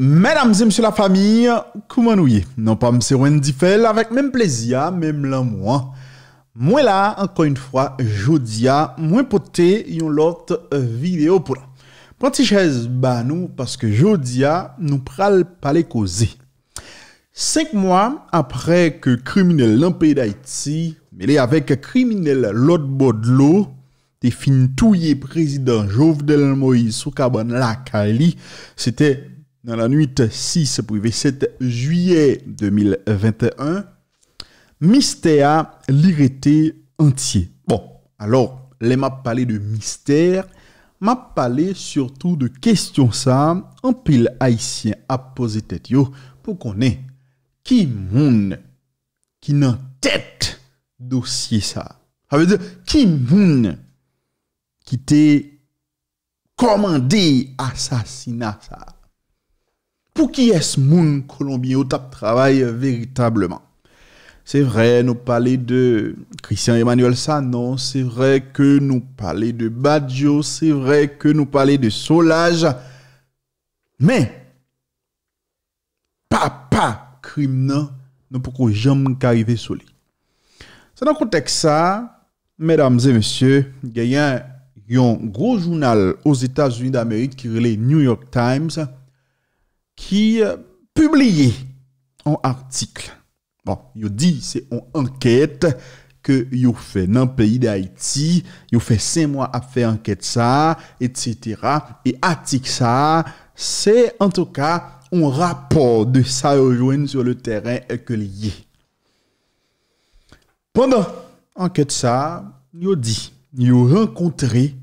Mesdames et messieurs la famille, comment nous y Non pas monsieur Wendy Fell, avec même plaisir, même l'amour. Moi là, encore une fois, jodia, moi poté une autre euh, vidéo pour Prends chaise bah nous, parce que jodia, nous pas les causer. Cinq mois après que criminel dans d'Haïti, mêlé avec criminel l'autre bord de le fin président Jovenel Moïse sous cabane la c'était dans la nuit 6 pour 7 juillet 2021, mystère l'irrité entier. Bon, alors, les m'a parlé de mystère, m'a parlé surtout de questions ça, Un pile haïtien a posé tête pour qu'on ait qui moun qui n'a tête dossier ça. Ça veut dire qui moun qui t'a commandé assassinat ça. pou ki es moun kolombiyen ou tak travay veritableman. Se vre nou pale de Christian Emmanuel Sanon, se vre ke nou pale de Baggio, se vre ke nou pale de Solaj, men, pa pa krim nan, nou poukou jom kari ve soli. Se nan kontek sa, medams e monsye, gen yon gro jounal oz Etas Unid Amerit ki rele New York Times, an, qui euh, publié un article. Bon, il dit c'est une enquête que yo fait dans le pays d'Haïti, yo fait 5 mois à faire enquête ça, etc. Et article ça, c'est en tout cas un rapport de ça rejoint sur le terrain que lié. Pendant enquête ça, yo dit, a rencontré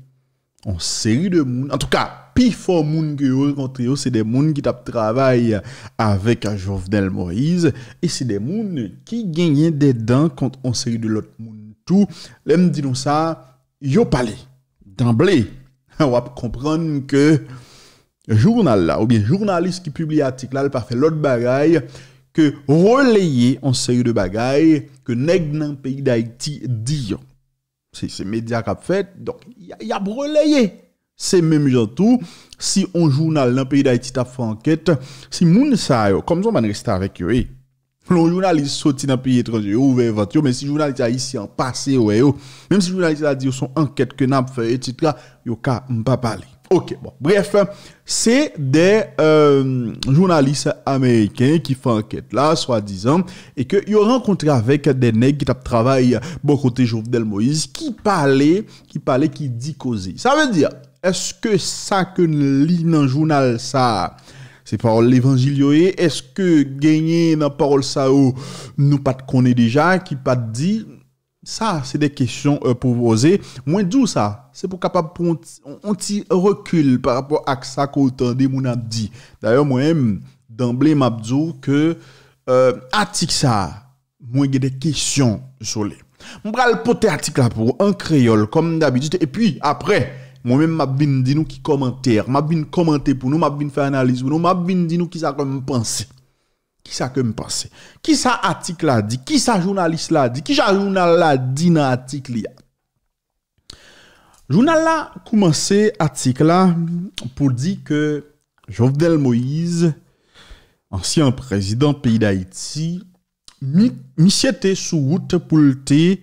une série de monde, en tout cas Pi fò moun ki yo kontri yo, se de moun ki tap travay avèk a Jovenel Moïse. E se de moun ki genyen dedan kont an seri de lot moun tou. Lem di nou sa, yo pale, d'anble, wap kompran ke jounal la, ou bien jounalist ki publi atik la, l'ot bagay, ke releye an seri de bagay, ke neg nan peyi d'Haïti di yo. Se media kap fèt, yap releye. C'est même genre tout. Si un journal dans le pays d'Haïti t'a fait enquête, si moun sa yo, comme on va rester avec eux. Eh. Le journaliste sorti dans le pays étranger, ouvert votre, mais si le journaliste haïtien en passé, ouais, même si le journaliste a dit son enquête que n'a fait, etc., yo ka pas parler. Ok, bon. Bref, c'est des euh, journalistes américains qui font enquête là, soi-disant, et que ont rencontré avec des nègres qui travaillent bon côté Jovenel Moïse, qui parlaient, qui parlait qui dit causer. Ça veut dire, Eske sa ke nou li nan jounal sa... Se parol evanjil yoye... Eske genye nan parol sa ou... Nou pat kone deja... Ki pat di... Sa se de kesyon euh, pou voze... Mwen djou sa... Se pou kapap pou... On ti rekul... Parapou ak sa koutan di moun ap di... Daryo mwen... Damble map djou ke... Euh, atik sa... Mwen ge de kesyon... Mwen bral pote atik la pou... En kreyol... Kom dabidite... E pi apre... Mwen men m ap vin din nou ki komentèr, m ap vin komentè pou nou, m ap vin fè analiz pou nou, m ap vin din nou ki sa kèm pensè. Ki sa kèm pensè. Ki sa atik la di, ki sa jounalist la di, ki sa jounal la di nan atik li ya. Jounal la koumanse atik la pou di ke Jovdel Moïse, ansyen prezident peyi d'Haïti, misyete sou wout pou lte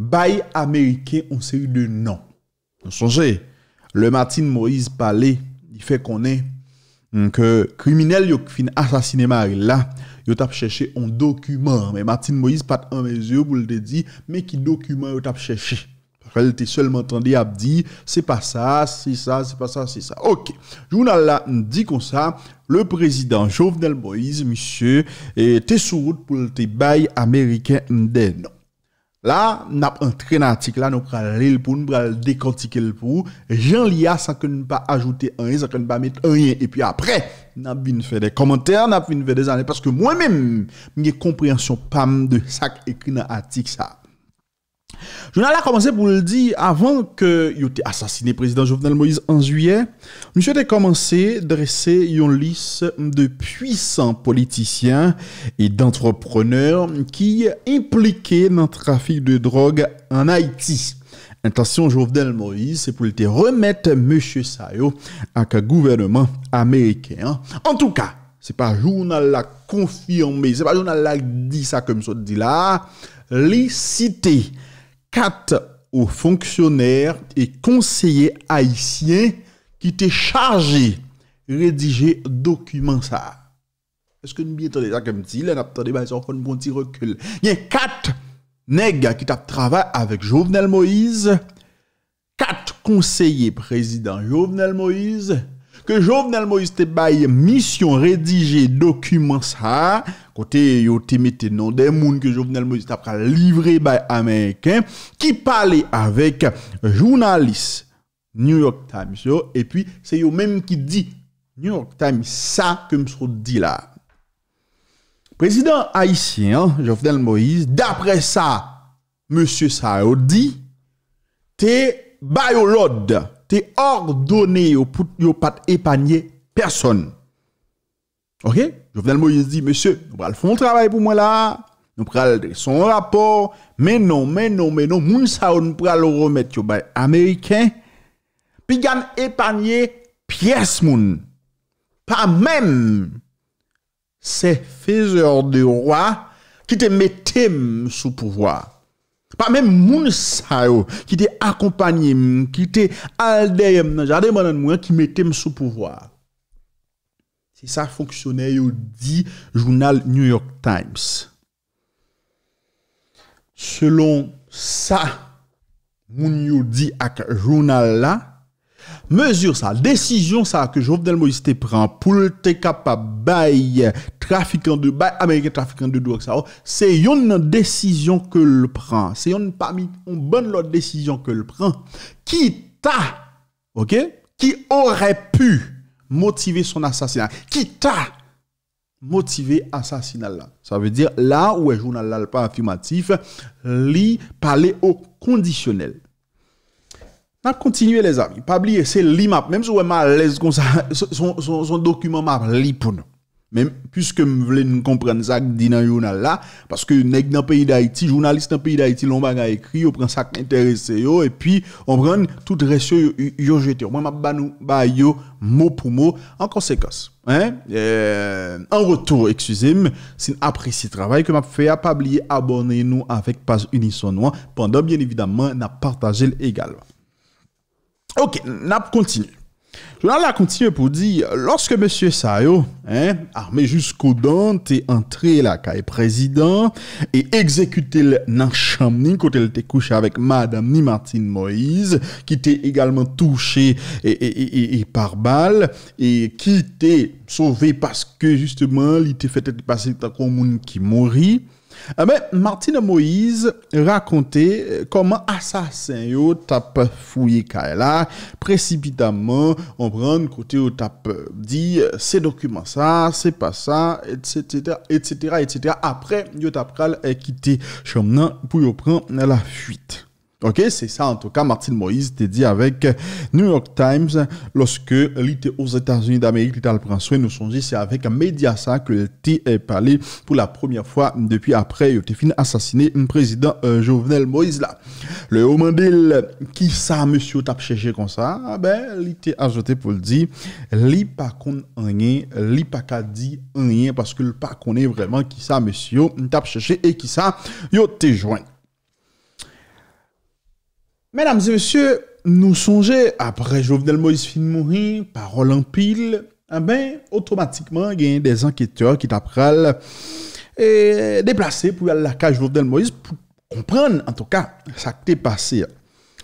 bay Amerike onse yu de nan. Non son jè. Le Matin Moïse pale, y fe konen ke kriminel yok fin asasine Marilla, yot ap cheche on dokumen. Me Matin Moïse pat an mezyo, bou l de di, me ki dokumen yot ap cheche. Paral te selman tendi ap di, se pa sa, se sa, se pa sa, se sa. Ok, jounal la, di kon sa, le prezident Jovenel Moïse, misye, te sou wout pou l te bay Ameriken deno. La, nap entrenatik la, nou kwa li l pou, nou kwa dekantike l pou, jen li a, sakon pa ajoute anye, sakon pa met anye, epi apre, nap vin fè de komentèr, nap vin fè de zanè, paske mwen mèm, mwen gen komprehensyon pam de sak ekrenatik sa. Journal a commencé pour le dire avant que il était assassiné président Jovenel Moïse en juillet. Monsieur a commencé à dresser une liste de puissants politiciens et d'entrepreneurs qui impliquaient dans le trafic de drogue en Haïti. Intention Jovenel Moïse, c'est pour remettre Monsieur Sayo à un gouvernement américain. En tout cas, c'est pas journal la confirmé, c'est pas journal la dit ça comme ça dit là, licité quatre aux fonctionnaires et conseillers haïtiens qui étaient chargés de rédiger document Est-ce que nous bien entendons ça comme dit, là, nous avons bah, ça, bon petit recul. Il y a quatre nègres qui travaillent avec Jovenel Moïse, quatre conseillers présidents Jovenel Moïse, ke Jovenel Moïse te baye misyon redije dokumen sa, kote yo temete nan den moun ke Jovenel Moïse tapra livre baye Ameriken, ki pale avek jounalis New York Times yo, epi se yo menm ki di New York Times sa ke msou di la. Prezident Haitien, Jovenel Moïse, dapre sa, msou sa yo di, te baye o lodde, tu ordonné pour ne pas épargner personne. OK Jovenel Moïse dit monsieur, nous allons le un travail pour moi là. Nous prenons son rapport, mais non, mais non, mais non, nous prenons le remettre aux Américains, Puis gagne épargner pièce Pas même ces faiseurs de roi qui te mettent sous pouvoir. Pa men moun sa yo ki te akompanyem, ki te aldeyem nan jade manan mwen ki metem sou pouvoar. Se sa fonksyonel yo di jounal New York Times. Selon sa moun yo di ak jounal la, mesure ça, décision ça que Jovenel Moïse te prend pour te capable bail trafiquant de bail américain trafiquant de drogue ça, c'est une décision que le prend, c'est une parmi une bonne décision que le prend qui t'a OK, qui aurait pu motiver son assassinat, qui t'a motivé assassinat là. Ça veut dire là où le journal là pas affirmatif, li parler au conditionnel. On continuer les amis. Pas oublier, c'est l'IMAP. Même si on est mal à l'aise comme ça, son, son, document m'a pour nous. Même puisque vous voulez comprendre ça dit dans journal là, parce que nèg dans pays d'Haïti, journaliste dans pays d'Haïti, l'on va écrit, on prend ça qui intéresse et puis on prend tout reste yo, jeté. Moi, m'a vais nous, ba yo, mot pour mot, en conséquence. Hein? Euh, en retour, excusez-moi, si vous appréciez le travail que m'a fait, pas oublier abonnez nous avec Page Unison pendant bien évidemment, n'a partager également. Ok, on continue. Je vais la continuer pour dire, lorsque M. Sayo, hein, armé jusqu'aux dents, est entré là, quand président, et exécuté dans la chambre, quand il était couché avec Madame ni Martine Moïse, qui était également touché et, par balle, et qui était sauvé parce que justement, il était fait passer passé comme monde qui mourit. Eh Martina Moïse raconte koman eh, asasen yo tap fouye kaela, precibidaman o bran kote yo tap di, se dokumen sa, se pa sa, etc. Apre yo tap kal ekite chom nan pou yo pran la fuit. OK, c'est ça en tout cas. Martin Moïse te dit avec New York Times lorsque l'été aux États-Unis d'Amérique, l'été prend soin, nous songeons, c'est avec ça que l'été est parlé pour la première fois depuis après, il fini assassiné un président euh, Jovenel Moïse là. Le moment qui ça, monsieur, t'a cherché comme ça, ah, ben, l'été ajouté pour le dire, pas qu'on rien, pas qu'a dit rien parce que le pas vraiment qui ça, monsieur, t'a cherché et qui ça, yo t'es joint. Mèdames et monsieurs, nou sonje apre Jovenel Moïse fin moun, parol an pil, an eh ben, otomatikman gen des anketeur ki tap pral eh, deplase pou al la ka Jovenel Moïse pou kompran, an tou ka, sa kte pase ya.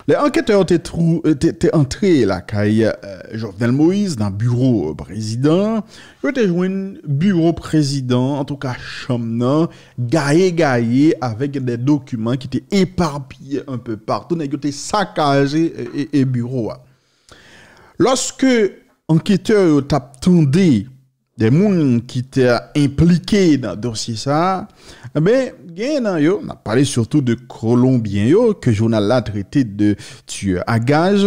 Les enquêteurs étaient entrés la caille euh, Jovenel Moïse dans bureau euh, président. Ils étaient joué bureau président, en tout cas chambre, gaillé gaillé avec des documents qui étaient éparpillés un peu partout. Ils étaient saccagés euh, et, et bureau. Hein. Lorsque enquêteurs t'attendaient des gens qui étaient impliqués dans le dossier, ça, eh on a parlé surtout de Colombien yo, que journal a traité de tueur à gage,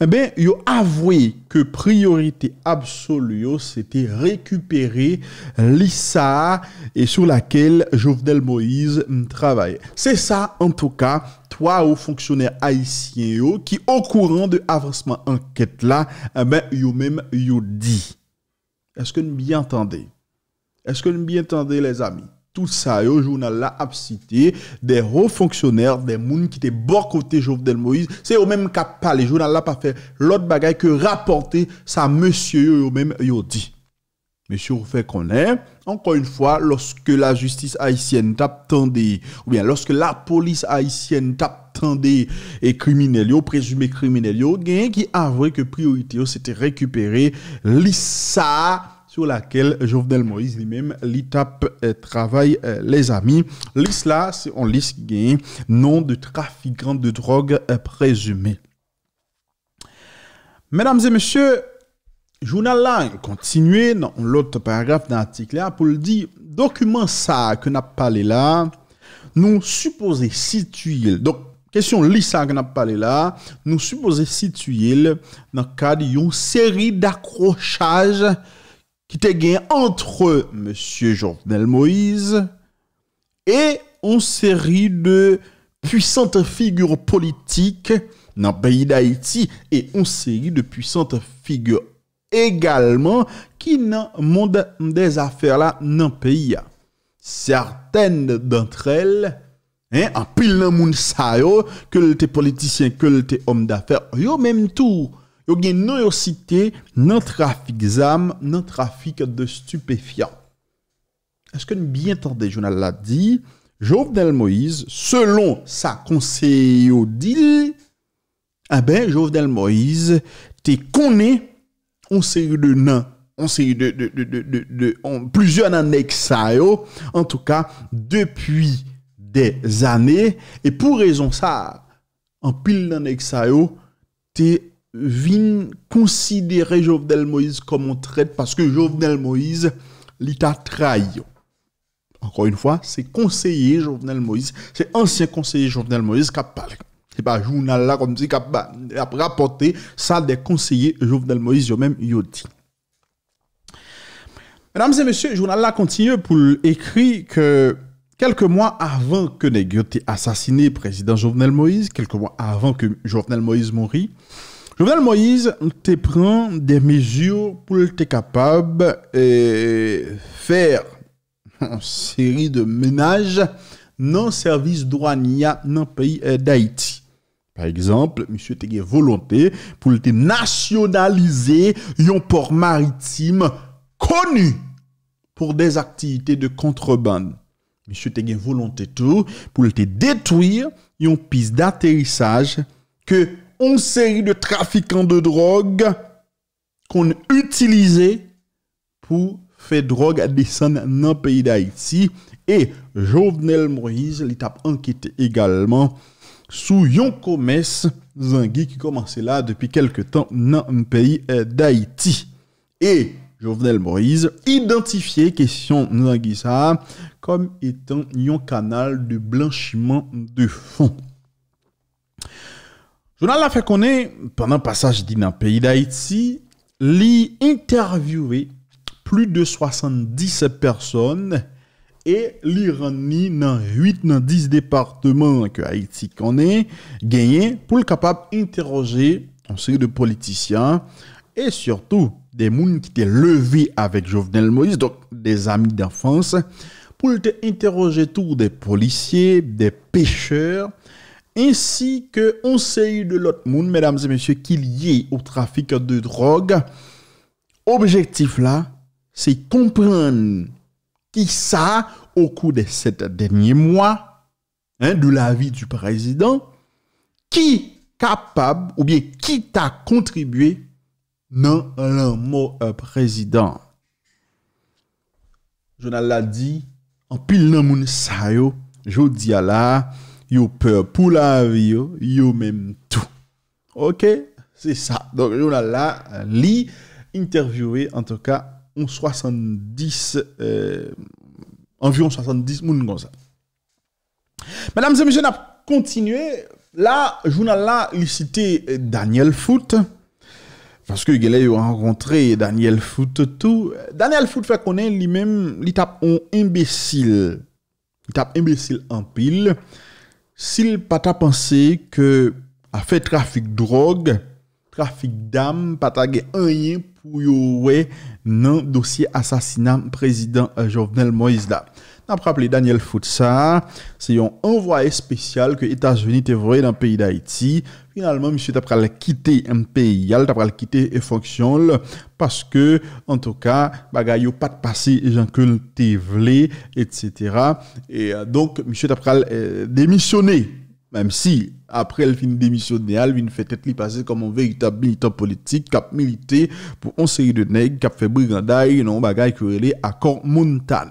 eh bien, yo avoué que priorité absolue, c'était récupérer l'ISA et sur laquelle Jovenel Moïse travaillait. C'est ça, en tout cas, Toi, hauts fonctionnaires haïtiens qui, au courant de l'avancement enquête là, eh ben, yo même yo dit. Est-ce que nous bien entendez? Est-ce que nous bien entendez, les amis? tout ça, au journal là, a cité des hauts fonctionnaires, des gens qui étaient bon côté Jovenel Moïse. C'est au même cap parlé. les journal là pas fait l'autre bagaille que rapporter ça, monsieur, eux même yo dit. Monsieur, vous fait connaître, encore une fois, lorsque la justice haïtienne tape ou bien lorsque la police haïtienne tape tendé et criminel, yo, présumé criminel, yo, qui avouait que priorité, c'était récupérer l'ISA sur laquelle Jovenel Moïse lui-même l'étape euh, travaille euh, les amis. L'ISLA, c'est un liste nom de trafiquant de drogue euh, présumé. Mesdames et messieurs, journal là continue dans l'autre paragraphe d'un article pour le dire document ça que n'a parlé là nous supposons situer donc question lisa que n'a parlé là nous supposons situer dans le cadre d'une série d'accrochages qui te gagne entre M. Jovenel Moïse et une série de puissantes figures politiques dans le pays d'Haïti et une série de puissantes figures également qui dans le monde des affaires là dans le pays. Certaines d'entre elles, hein, en pile dans le monde que les politiciens, que les hommes d'affaires, yo même tout y a une yo cité nan trafic dans non trafic de stupéfiants. Est-ce que nous bien des journal l'a dit, Jovenel Moïse, selon sa conseil dit eh ben, Jovenel Moïse, t'es connu, on série de nains on série de, de, de, de, de plusieurs annexes, en tout cas, depuis des années, et pour raison ça, en pile es t'es vin considérer Jovenel Moïse comme un traite parce que Jovenel Moïse l'était trahi. Encore une fois, c'est conseiller Jovenel Moïse, c'est ancien conseiller Jovenel Moïse qui a parlé. C'est pas journal là qui a rapporté ça des conseillers Jovenel Moïse eux-mêmes yo dit. Mesdames et messieurs, journal là continue pour écrire que quelques mois avant que ait assassiné président Jovenel Moïse, quelques mois avant que Jovenel Moïse mourit, Jovenel Moïse te prend des mesures pour être capable de euh, faire une série de ménages non service douanier dans le pays euh, d'Haïti. Par exemple, monsieur te volonté pour te nationaliser un port maritime connu pour des activités de contrebande. Monsieur te volonté tout pour te détruire une piste d'atterrissage que une série de trafiquants de drogue qu'on utilisait pour faire drogue à descendre dans le pays d'Haïti. Et Jovenel Moïse, l'étape enquête également sous Yon commerce Zangui qui commençait là depuis quelque temps dans le pays euh, d'Haïti. Et Jovenel Moïse identifié question Zangui comme étant un canal de blanchiment de fonds journal a fait est, pendant le passage dans pays d'Haïti, li interviewé plus de 70 personnes et l'Iranie, dans 8 dans 10 départements que Haïti connaît, gagné pour le capable d'interroger un série de politiciens et surtout des gens qui étaient levés avec Jovenel Moïse, donc des amis d'enfance, pour interroger tous des policiers, des pêcheurs, ansi ke onseyu de lot moun, medams e mensye, ki liye ou trafik de drog, objektif la, se yi komprende ki sa, ou kou de set denye mwa, de la vi du prezident, ki kapab, ou bien ki ta kontribue nan lan moun euh, prezident. Jona la di, an pil nan moun sayo, jodi ala, yo peur pour la vie, yo même tout. OK C'est ça. Donc journal là, li interviewé en tout cas en 70 euh, environ 70 moun comme ça. Mesdames et messieurs, on a continué là journal là il cité Daniel Foot parce que il a rencontré Daniel Foot tout. Daniel Foot fait connaître lui-même, il tape un imbécile. Il tape imbécile en pile. Sil pata panse ke a fe trafik drog, trafik dam, pata ge anyen pou yo we nan dosye asasinam prezident euh, Jovenel Moïse da. Nan praple Daniel Foutsa, se yon envoye spesyal ke Etas-Unis te vore nan peyi d'Haïti, Finalman, msye tap pral kite MPI al, tap pral kite e fonksyonl, paske, an tou ka, bagay yo pat pase, jankol te vle, etc. Et euh, donc, msye tap pral euh, demisyonne, mem si, aprel fin demisyonne al, vin fete li pase komon veyitab militant politik, kap milite pou anseri de neg, kap fe brigaday, nan bagay kurele akon moun tan.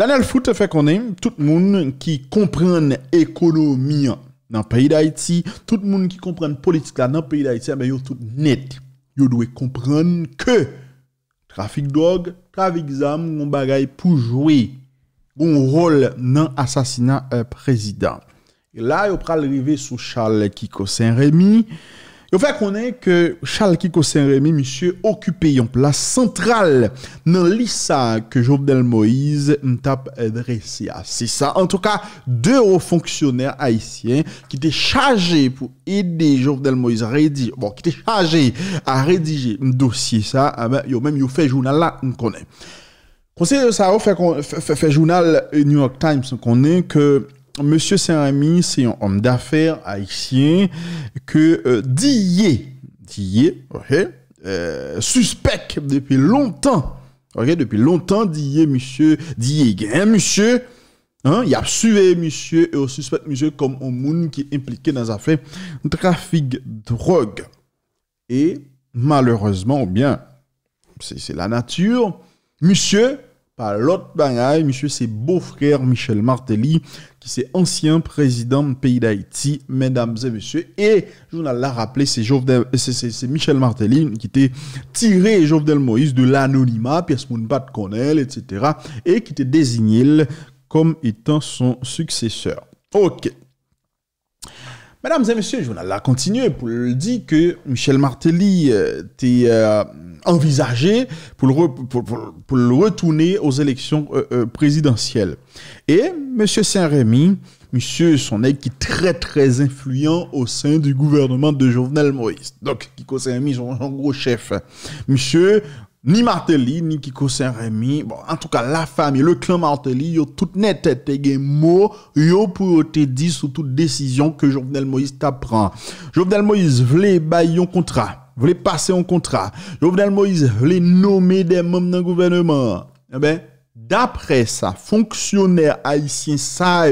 Dan el foute, fè konen, tout moun ki kompran ekolomi an, Nan peyi da iti, tout moun ki komprenn politik la nan peyi da iti, eh yon tout net, yon dwe komprenn ke trafik dog, trafik zam, yon bagay pou jwi, yon rol nan asasina eh, prezident. La, yon pral rive sou Charles Kiko Saint-Rémy, Yon fè konen ke Charles Kiko Saint-Rémy, monsye, okupé yon plas central nan lisa ke Joop Del Moïse m tap adresi a. Se sa, an tou ka, de ou fonksyonèr haïsien ki te chaje pou ede Joop Del Moïse a redije, bon, ki te chaje a redije m dosye sa, yo mèm yon fè jounal la m konen. Konseye de sa ou fè jounal New York Times m konen ke Monsieur saint rémy c'est un homme d'affaires haïtien que euh, Dié, euh, suspect depuis longtemps. Ok, depuis longtemps, Dié, monsieur, dit hein, monsieur, hein, il a suivi monsieur et au suspect monsieur comme un monde qui est impliqué dans affaire trafic de drogue. Et malheureusement, ou bien, c'est la nature, monsieur, par l'autre bagaille, monsieur, c'est beau-frère Michel Martelly qui c'est ancien président pays d'Haïti, mesdames et messieurs. Et je vous l'a rappelé, c'est Michel Martelly qui était tiré Jovenel Moïse de l'anonymat, pierre Mounbat Connell, etc. Et qui était désigné comme étant son successeur. Ok. Mesdames et messieurs, je vous continuer pour le dire que Michel Martelly était euh, euh, envisagé pour le, retourner aux élections euh, présidentielles. Et M. Saint-Rémy, monsieur, son qui est très très influent au sein du gouvernement de Jovenel Moïse. Donc, qui Saint-Rémy, son, son, gros chef. Monsieur, ni Martelly, ni Kiko Saint-Rémy, en tout cas la famille, le clan Martelly, yo tout net te gen mot, yo pour te dit sur toute décision que Jovenel Moïse t'apprend. Jovenel Moïse voulait bailler un contrat, voulait passer un contrat. Jovenel Moïse voulait nommer des membres d'un gouvernement. Eh ben, d'après ça, fonctionnaire haïtien ça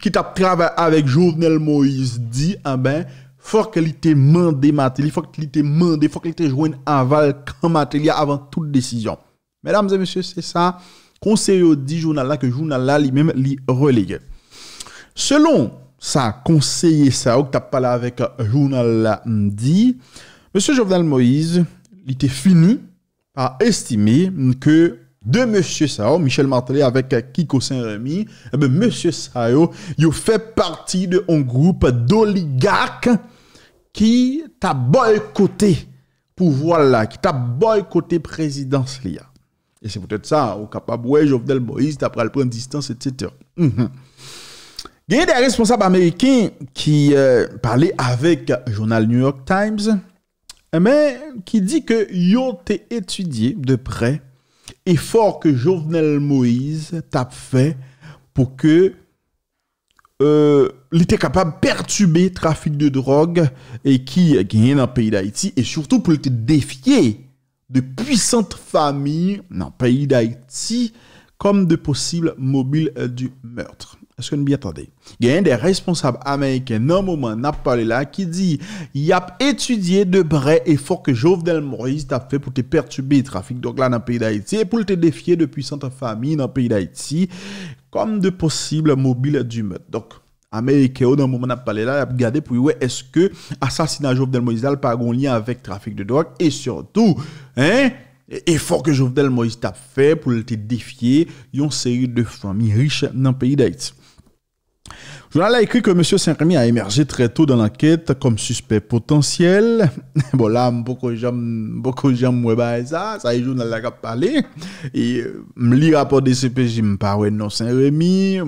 qui t'a travaillé avec Jovenel Moïse dit, eh ben, faut qu'il était mandé il faut qu'il te il faut qu'il te un aval quand matériel avant toute décision. Mesdames et messieurs, c'est ça conseil dit journal là que journal là lui-même lui relègue. Selon sa conseiller ça que tu parlé avec euh, journal là dit monsieur Jovenel Moïse, il était fini par estimer que de M. Sao, Michel Martelet avec euh, Kiko Saint-Remy, eh ben, M. Sao, il fait partie d'un groupe d'oligarques qui t'a boycotté pouvoir là, qui t'a boycotté présidence là. Et c'est peut-être ça, au capable, Jovenel Moïse, après le prendre distance, etc. Mhm. Il y a des responsables américains qui euh, avec le journal New York Times, mais eh ben, qui dit que ils ont étudié de près effort que Jovenel Moïse tape fait pour que euh, il était capable de perturber le trafic de drogue et qui gagne dans le pays d'Haïti et surtout pour le défier de puissantes familles dans le pays d'Haïti comme de possibles mobiles du meurtre. Est-ce que nous bien attendez. Il y a un des responsables américains, moment n'a parlé là, qui dit, il a étudié de près l'effort que Jovenel Moïse a fait pour te perturber le trafic de drogue dans le pays d'Haïti et pour te défier de puissantes familles dans le pays d'Haïti comme de possibles mobiles du meurtre. Donc, Américains, dans le moment où a parlé là, il a regardé pour voir est-ce que l'assassinat de Jovenel Moïse n'a pas un lien avec le trafic de drogue et surtout, hein, effort que Jovenel Moïse a fait pour te défier une série de familles riches dans le pays d'Haïti journal a écrit que M. Saint-Rémy a émergé très tôt dans l'enquête comme suspect potentiel. Bon, là, beaucoup de gens beaucoup j'aime, ça, ça y journal pas parlé. Et, euh, le rapport de CPJ, me parle non Saint-Rémy,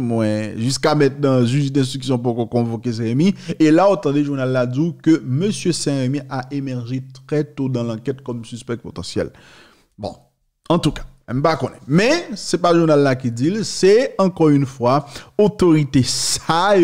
jusqu'à maintenant, juge d'instruction pour convoquer Saint-Rémy. Et là, temps le journal a dit que M. Saint-Rémy a émergé très tôt dans l'enquête comme suspect potentiel. Bon. En tout cas. Mais ce n'est pas journal là qui dit, c'est encore une fois autorité ça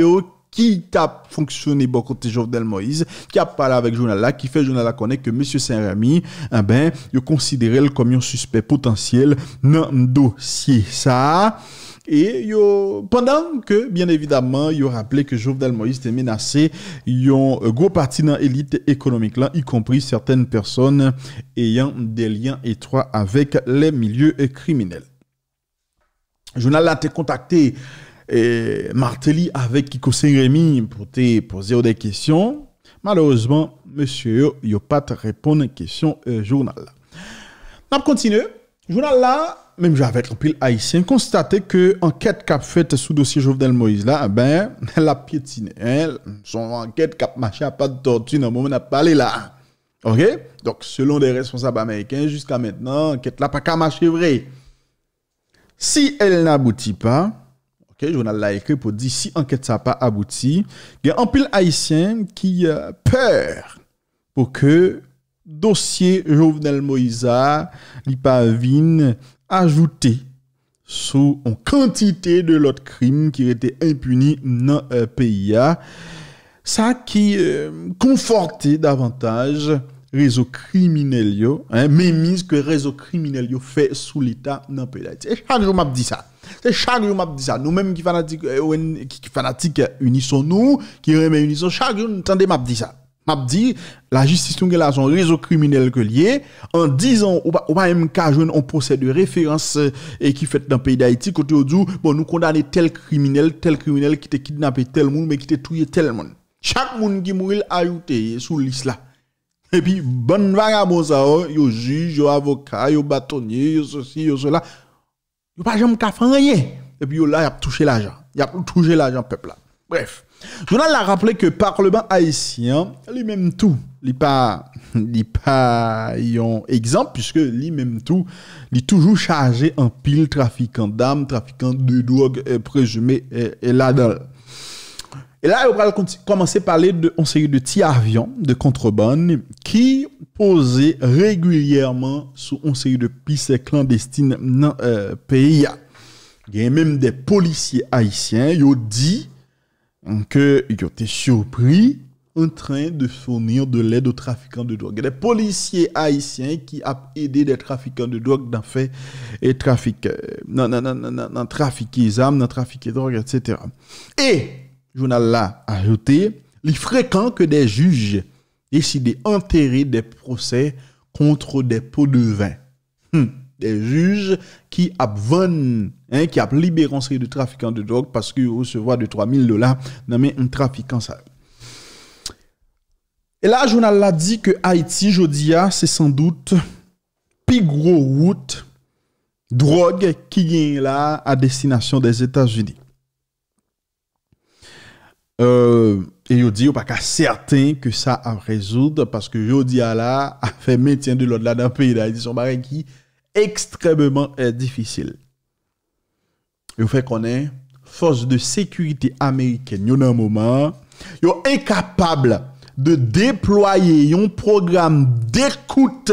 qui a fonctionné beaucoup de Jovenel Moïse, qui a parlé avec journal là, qui fait journal là connaît que M. Saint-Remy, eh ben, il considéré comme un suspect potentiel dans le dossier ça. Et yo, pendant que, bien évidemment, a rappelé que Jovenel Moïse était menacé, une euh, gros partie dans l'élite économique là, y compris certaines personnes ayant des liens étroits avec les milieux criminels. Journal a été contacté et euh, Martelly avec Kiko Saint-Rémy pour te poser des questions. Malheureusement, monsieur, il n'y pas de répondre aux questions euh, journal. On continue. Journal là, même j'avais avec un haïtien, constaté que enquête qu'a faite sous dossier Jovenel Moïse là, eh ben, elle a piétiné. Son enquête a marché n'a pas de tortue dans le moment n'a on là. OK? Donc, selon des responsables américains, jusqu'à maintenant, l'enquête là pas marché, vrai. Si elle n'aboutit pas, OK, le journal l'a écrit pour dire si enquête ça pas abouti, il y a un pile haïtien qui a euh, peur pour que dossier Jovenel Moïse, n'y pas ajouté sous une quantité de l'autre crime qui était impuni dans le euh, pays. Ça qui euh, confortait davantage réseau criminel, hein, même hein, mémise que réseau criminel fait sous l'État dans le pays. C'est chaque jour m'a dit ça. C'est chaque jour m'a dit ça. Nous-mêmes qui fanatiques, unissons euh, qui, qui nous, qui remet chaque jour nous m'a dit ça dit la justice nous la son réseau criminel que lié en disant ans ou pas ou même qu'à jouer un procès de référence euh, et qui fait dans le pays d'Haïti côté au bon nous condamner tel criminel tel criminel qui t'a kidnappé tel monde mais qui t'a tué tel monde chaque monde qui mourit ajouté sous liste et puis bon vagabond ça oh, yo juge yo avocat yo bâtonnier yo ceci yo cela yo pas jamais qu'à rien et puis yo là y a touché l'argent y a touché l'argent peuple bref Journal a rappelé que Parlement haïtien, lui-même tout, il pas, un pas exemple, puisque lui-même tout, il toujours chargé en pile trafiquant d'armes, trafiquant de drogue euh, présumé là-dedans. Euh, et là, il va commencer à parler d'une série de petits avions de contrebande qui posaient régulièrement sur une série de pistes clandestines dans le euh, pays. Il y a même des policiers haïtiens qui ont dit que ils ont été surpris en train de fournir de l'aide aux trafiquants de drogue. Des policiers haïtiens qui ont aidé des trafiquants de drogue dans fait et trafic, non, non, non, non, non, des armes, dans drogue, etc. Et, journal là ajouté, il est fréquent que des juges décident d'enterrer des procès contre des pots de vin. Hum. e juj ki ap von ki ap liberansri de trafikant de drog, paske ou se vwa de 3000 dola namen un trafikant sa. E la, jounal la di ke Haiti, Jodia, se san dout pi gro wout drog ki gen la a destinasyon des Etats-Unis. E euh, Jodia ou pak a certain ke sa ap rezoud, paske Jodia la a fe metyen de l'odla nan peyi de Haiti, son barèk ki ekstremement difisil. Yo fè konè, fòs de sèkuitè amèriken, yo nan mouman, yo ekapabl de déploye yon program dèkout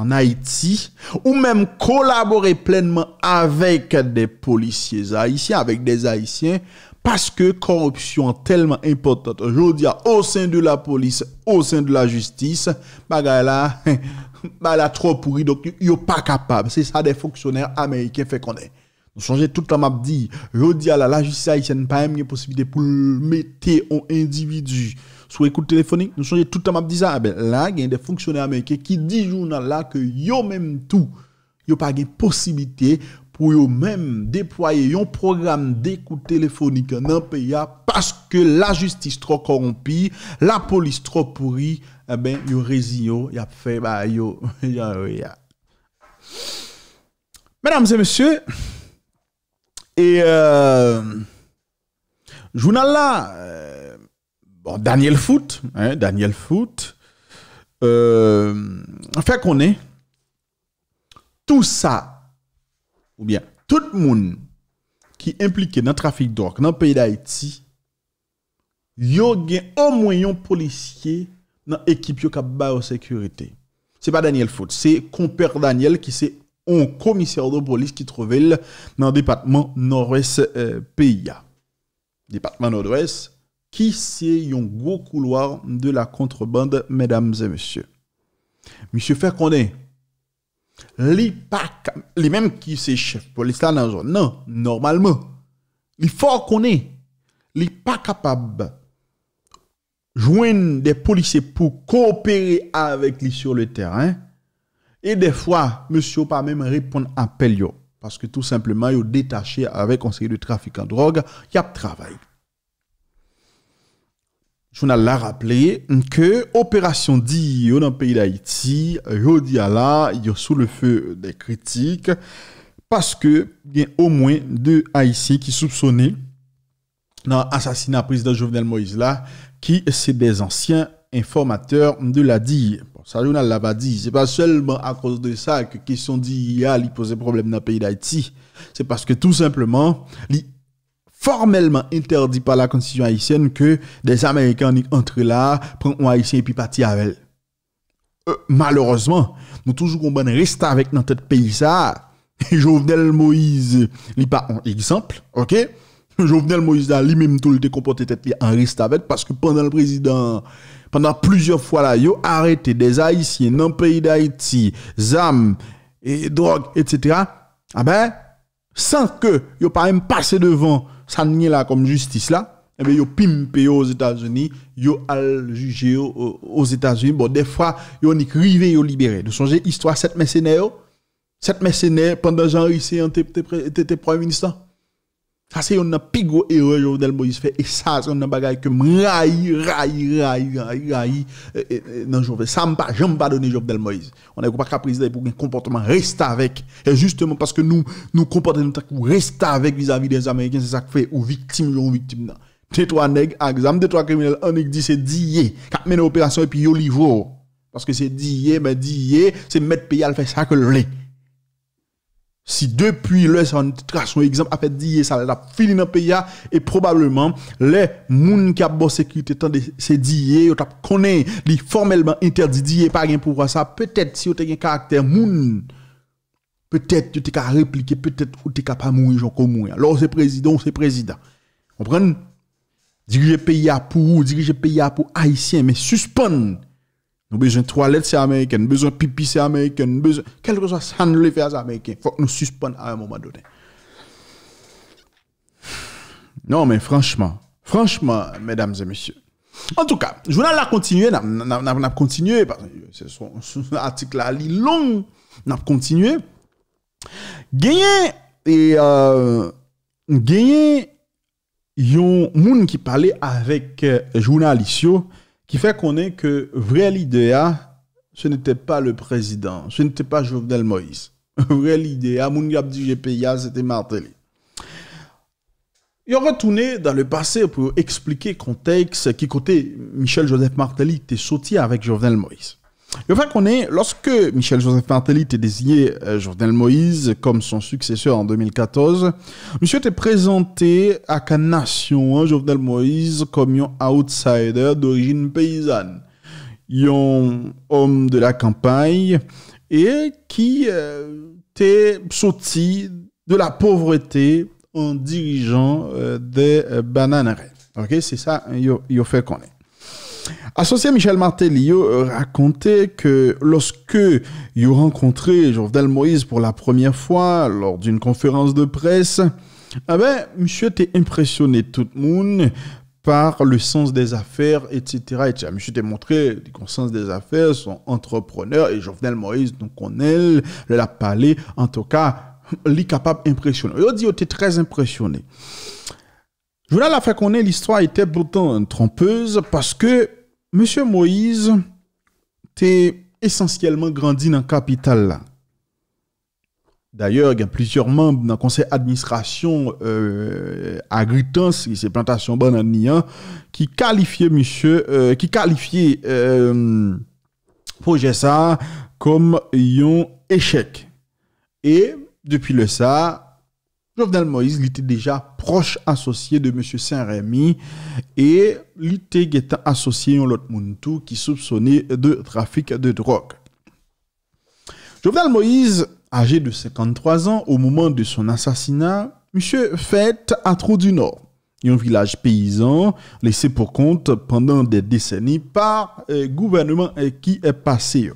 an Haiti, ou mèm kolaborè plènman avèk dè polisyez haïsien, avèk dèz haïsien, paske koropsyon tèlman impotant, yo diya, ou sèn de la polis, ou sèn de la jistis, bagay la, koropsyon bah la trop pourri donc yo pas capable c'est ça des fonctionnaires américains fait qu'on est nous changer tout le temps m'a dit dis à la, la justice haïtienne pas même possibilité pour mettre un individu sous écoute téléphonique nous changer tout le temps dit ça ah ben là il y a des fonctionnaires américains qui disent journal là que yo même tout yo pas de possibilité pou yo menm depwaye yon program dekou telefonik nan peya paske la justis tro korompi, la polis tro pouri, eh yon rezio, yon fe, yon... Menam se mesye, et euh, jounal la, euh, bon, Daniel Foot, Daniel Foot, euh, fè konè, tout sa Ou bien, tout moun ki implike nan trafik drok nan peyi d'Haïti Yo gen an mwenyon polisye nan ekip yo ka ba yo sekurite Se pa Daniel Fout, se komper Daniel ki se an komiser do polis ki trovel nan depatman norwes euh, peyi ya Depatman norwes, ki se yon go kouloar de la kontrebande, mèdames et monsye Monsye Ferkondè les mêmes qui chefs de police dans la zone. Non, normalement. Il faut qu'on est pas capable joindre des policiers pour coopérer avec lui sur le terrain. Et des fois, monsieur pas même répondre à appel parce que tout simplement est détaché avec conseil de trafic en drogue, y a travail journal l'a rappelé que opération DIO dans le pays d'Haïti, jodi est sous le feu des critiques parce que y a au moins deux Haïtiens qui soupçonnés dans l'assassinat président Jovenel Moïse là qui c'est des anciens informateurs de la DIE. Bon, ça l'a pas dit, c'est pas seulement à cause de ça que question DIA lui des problème dans le pays d'Haïti, c'est parce que tout simplement, formellement interdit par la constitution haïtienne que des Américains entrent là, prennent un haïtien et puis partent avec elle. Euh, malheureusement, nous toujours comprenons, reste avec notre pays ça. Jovenel Moïse, n'est pas un exemple, ok? Jovenel Moïse, lui-même, tout le comporté tête en reste avec parce que pendant le président, pendant plusieurs fois là, a arrêté des Haïtiens dans le pays d'Haïti, ZAM, et drogue, etc. Ah ben, sans que yo pas même passé devant ça n'y là comme justice là, et ont yo pimpé aux États-Unis, yo al jugé aux États-Unis. Bon, des fois, yo ni crivé, yo libéré. De songer, histoire, cette mercenaire Cette mercenaire, pendant Jean-Ricé, était premier ministre, ça, c'est une plus grosse erreur que Jovenel Moïse fait. Et ça, c'est une bagaille que je raï raï raï raï raï dans Jovenel. Ça, je ne pas, pas donner Jovenel Moïse. On n'est pas président pour un comportement reste avec. Et justement, parce que nous, nous comportons nous reste avec vis-à-vis des Américains, c'est ça qui fait aux victimes, aux victimes. Deux, trois nègres, exemple, deux, trois criminels, un nègre dit c'est dié. Quatre opération et puis yo livre. Parce que c'est dié, mais dié, c'est mettre pays à faire ça que l'on si depuis le son trace un exemple a fait dire ça l'a fini dans pays et probablement les moun qui a bossé sécurité tant c'est dire on t'a les li formellement interdit dire pas rien pouvoir ça peut-être si avez un caractère moun peut-être tu qu'à répliquer peut-être ou tu pas mourir j'en comme alors c'est président c'est président on prend diriger pays pour diriger pays pour haïtien mais suspendre nous besoin de toilettes, c'est américain. besoin de pipi, c'est américain. besoin, quel que ça, nous le américain. Il faut que nous suspendions à un moment donné. Non, mais franchement, franchement, mesdames et messieurs. En tout cas, journal journal continuer, on a continué, parce que Ce sont article là, long, on a continué. Gagné, et euh, gagné, yon moun qui parlait avec journalistes euh, journaliste qui fait qu'on que vrai l'idée, ce n'était pas le président, ce n'était pas Jovenel Moïse. Vrai a mon dirigé pays, c'était Martelly. Il a retourné dans le passé pour expliquer le contexte qui côté Michel Joseph Martelly était sauté avec Jovenel Moïse. Le fait qu'on est, lorsque Michel Joseph Martelly était désigné euh, Jovenel Moïse comme son successeur en 2014, monsieur était présenté à la nation hein, Jovenel Moïse comme un outsider d'origine paysanne, un homme de la campagne et qui euh, t'est sorti de la pauvreté en dirigeant euh, des euh, bananeraies. Ok, c'est ça, il hein, fait qu'on est. Associé Michel Martelio euh, racontait que lorsque il rencontré Jovenel Moïse pour la première fois lors d'une conférence de presse, ah ben, monsieur était impressionné tout le monde par le sens des affaires, etc. etc. Monsieur t'a montré le sens des affaires, son entrepreneur, et Jovenel Moïse, donc on elle, la parlé, en tout cas, il est capable d'impressionner. Il a dit qu'il était très impressionné. Je voulais la faire connaître, l'histoire était pourtant trompeuse parce que M. Moïse était essentiellement grandi dans la capitale. D'ailleurs, il y a plusieurs membres dans le conseil d'administration euh, Agritance, qui c'est plantation qui qualifiaient monsieur, euh, qui qualifiaient euh, projet ça comme un échec. Et depuis le ça, Jovenel Moïse, était déjà proche associé de M. Saint-Rémy et l'était était associé à l'autre Muntu qui soupçonnait de trafic de drogue. Jovenel Moïse, âgé de 53 ans au moment de son assassinat, monsieur fête à Trou du Nord, un village paysan laissé pour compte pendant des décennies par le euh, gouvernement euh, qui est passé.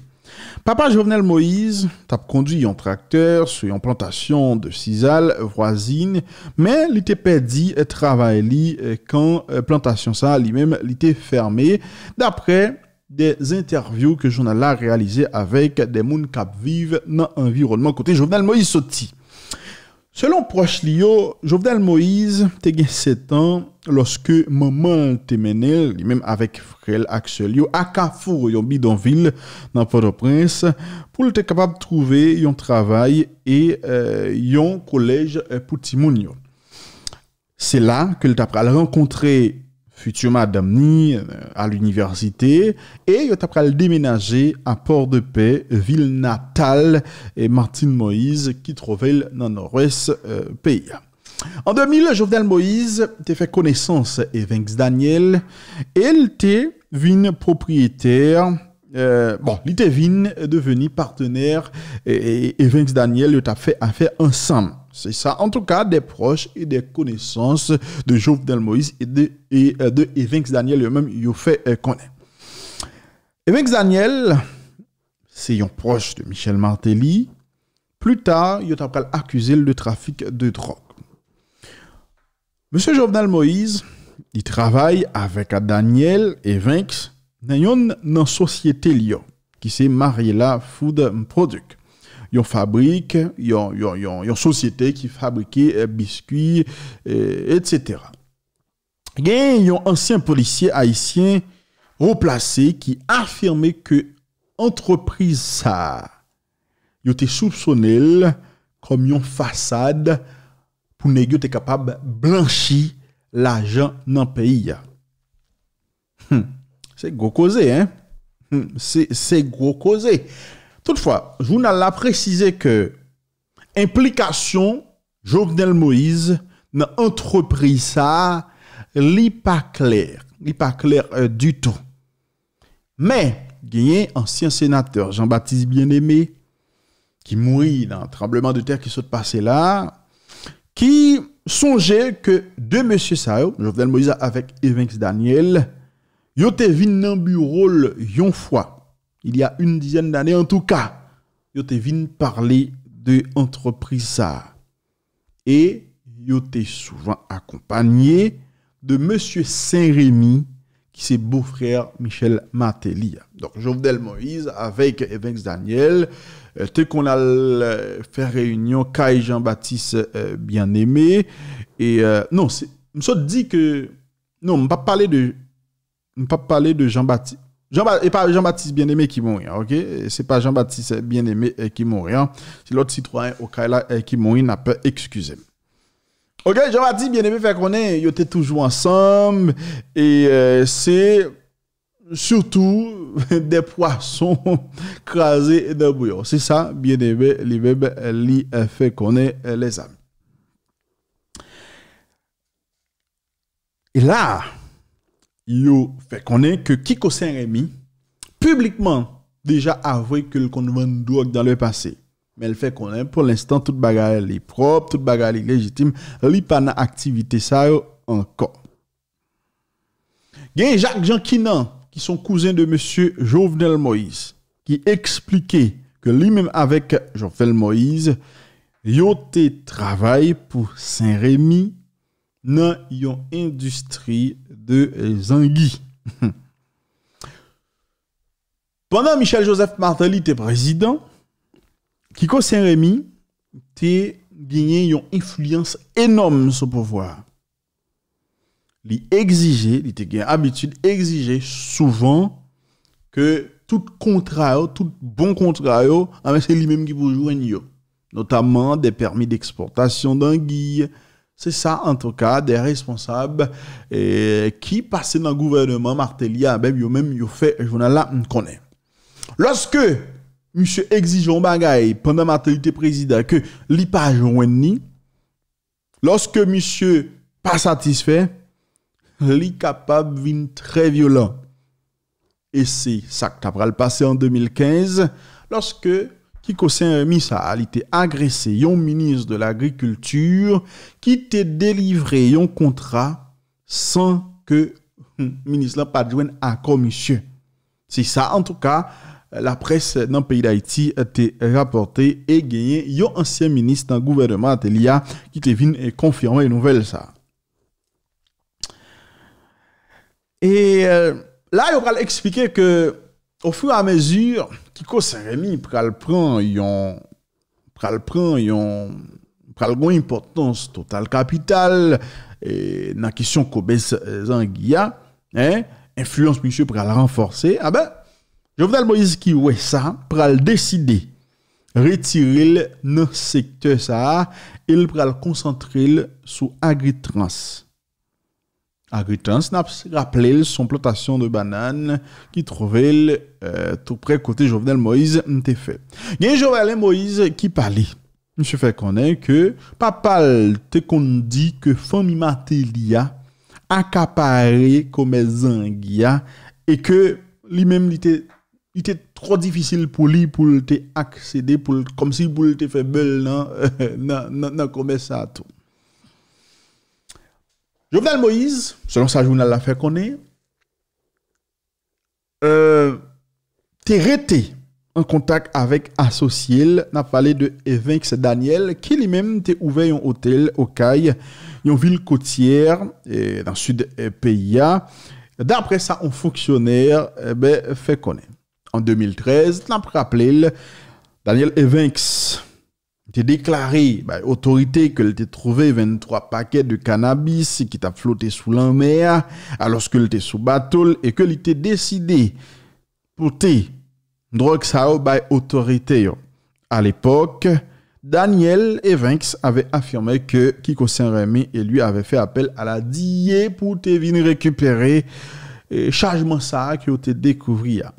Papa Jovenel Moïse t'a conduit en tracteur sur une plantation de cisales voisine, mais il était perdu travail euh, quand euh, plantation ça lui-même était fermée d'après des interviews que journal a réalisées avec des monde cap vivent dans environnement côté Jovenel Moïse Selon proche Lio, Jovenel Moïse te 7 ans lorsque maman te mené, même avec frère Axel Lio, à Carrefour, yon bidonville dans Port-au-Prince, pour le capable de trouver un travail et un eh, collège eh, pour Timounio. C'est là que a rencontré Futur madame ni euh, à l'université et il a déménager à Port-de-Paix, ville natale et Martine Moïse qui trouvait dans le nord-ouest euh, pays. En 2000, Jovenel Moïse a fait connaissance avec Daniel et il était vine propriétaire euh, bon, il était devenu partenaire et, et, et Vince Daniel t'a fait affaire ensemble. C'est ça, en tout cas, des proches et des connaissances de Jovenel Moïse et de, et, euh, de Evinx Daniel lui-même, fait connaître. Evinx Daniel, c'est un proche de Michel Martelly. Plus tard, il est accusé le trafic de drogue. Monsieur Jovenel Moïse, il travaille avec Daniel Evinx dans une société qui s'est mariée là Food Product. Yon fabrike, yon sosyete ki fabrike biskwi, etc. Gen, yon ansyen polisye haisyen replase ki afirme ke entreprise sa yon te soubsonel kom yon fasade pou ne gyo te kapab blanchi la jan nan peyi. Se gro koze, se gro koze. Toutefois, journal la précisé que implication Jovenel Moïse dans l'entreprise ça n'est pas clair, n'est pas clair euh, du tout. Mais un ancien sénateur Jean-Baptiste Bien-Aimé qui mourit dans le tremblement de terre qui s'est passé là, qui songeait que deux messieurs ça, Jovenel Moïse avec Evans Daniel, étaient venus dans bureau une fois il y a une dizaine d'années en tout cas, yo te venu parler de entreprise ça. Et yo te souvent accompagné de monsieur Saint-Rémy qui est beau-frère Michel Martelly. Donc Jovenel Moïse avec Evans Daniel, euh, te qu'on a fait réunion Kai Jean-Baptiste euh, bien-aimé et euh, non, je me dit que non, on pas parler de on pas parler de Jean-Baptiste Jean-Baptiste Bien-Aimé qui mourit, ok? C'est pas Jean-Baptiste Bien-Aimé qui mourit. Euh, c'est l'autre citoyen, Okaila, euh, qui mourit, n'a pas excusé. Ok, Jean-Baptiste Bien-Aimé fait qu'on est toujours ensemble. Et euh, c'est surtout des poissons crasés dans le bouillon. C'est ça, Bien-Aimé, l'IVEB, l'IFF, qu'on est les amis. Et là... Il fait est que Kiko Saint-Rémy, publiquement, déjà avoué que le vend doit dans le passé. Mais il fait qu'on pour l'instant, toute bagarre est propre, toute bagarre est légitime, li pas na activité ça encore. a Jacques Jean kinan qui sont cousins de monsieur Jovenel Moïse, qui expliquait que lui-même avec Jovenel Moïse, il travaille pour Saint-Rémy dans une industrie de Pendant Pendant Michel-Joseph Martelly était président, Kiko Saint-Rémy a une yon influence sur le pouvoir. Il exigeait li te genye habitude souvent que tout contrat, tout bon contrat, yo, ah, lui-même qui menm ki Notamment des permis d'exportation d'anguille, Se sa, an tou ka, de responsab ki eh, pase nan gouvernement martelia, ah, bebe yo men yo fe, jounala, m konen. Lorske, M. Exigeon Bagay, pandan martelite prezida, ke li pa jounwen ni, lorske M. pa satisfè, li kapab vin tre violan. E se, sa kapra l'pase an 2015, lorske, qui mis ça, il était agressé un ministre de l'agriculture qui t'a délivré un contrat sans que le hum, ministre n'ait pas de accord monsieur. C'est ça en tout cas la presse dans le pays d'Haïti a été rapportée et gagné un ancien ministre dans le gouvernement qui est venu et confirmer une nouvelle ça. Et euh, là, il va expliquer que au fur et à mesure Kiko Saint-Rémy pral pran yon pral pran yon pral gwen importans total kapital e, na kisyon ko bez zan gya, e, influence monsye pral renforse, a ah be, Jovenel Moise ki wè sa pral deside retiril nan sekte sa el pral konsantril sou agritrans. Akritans naps, rappele son plotasyon de banan ki trovel euh, tout pre kote Jovenel Moise nte fe. Gen Jovenel Moise ki pale, nse fe konen ke papal te kondi ke fami materya akapare kome zangya e ke li mem ite tro difisil pou li pou lte akcede pou lte febel nan kome sa ton. Jovenel Moïse, selon sa journal la fait qu'on euh, en contact avec associé, n'a parlé de Evinx Daniel, qui lui-même a ouvert un hôtel au Caille, une ville côtière, dans le sud euh, pays D'après ça, un fonctionnaire, eh ben, fait connaître. En 2013, a rappelé Daniel Evinx a déclaré, bah, autorité, que t'a trouvé 23 paquets de cannabis qui t'a flotté sous la mer, alors que était sous bateau, et que était décidé pour tes drogue ça by bah, autorité. À l'époque, Daniel Evans avait affirmé que Kiko Saint-Rémy et lui avaient fait appel à la DIE pour te venir récupérer euh, chargement ça qui ont été découvert.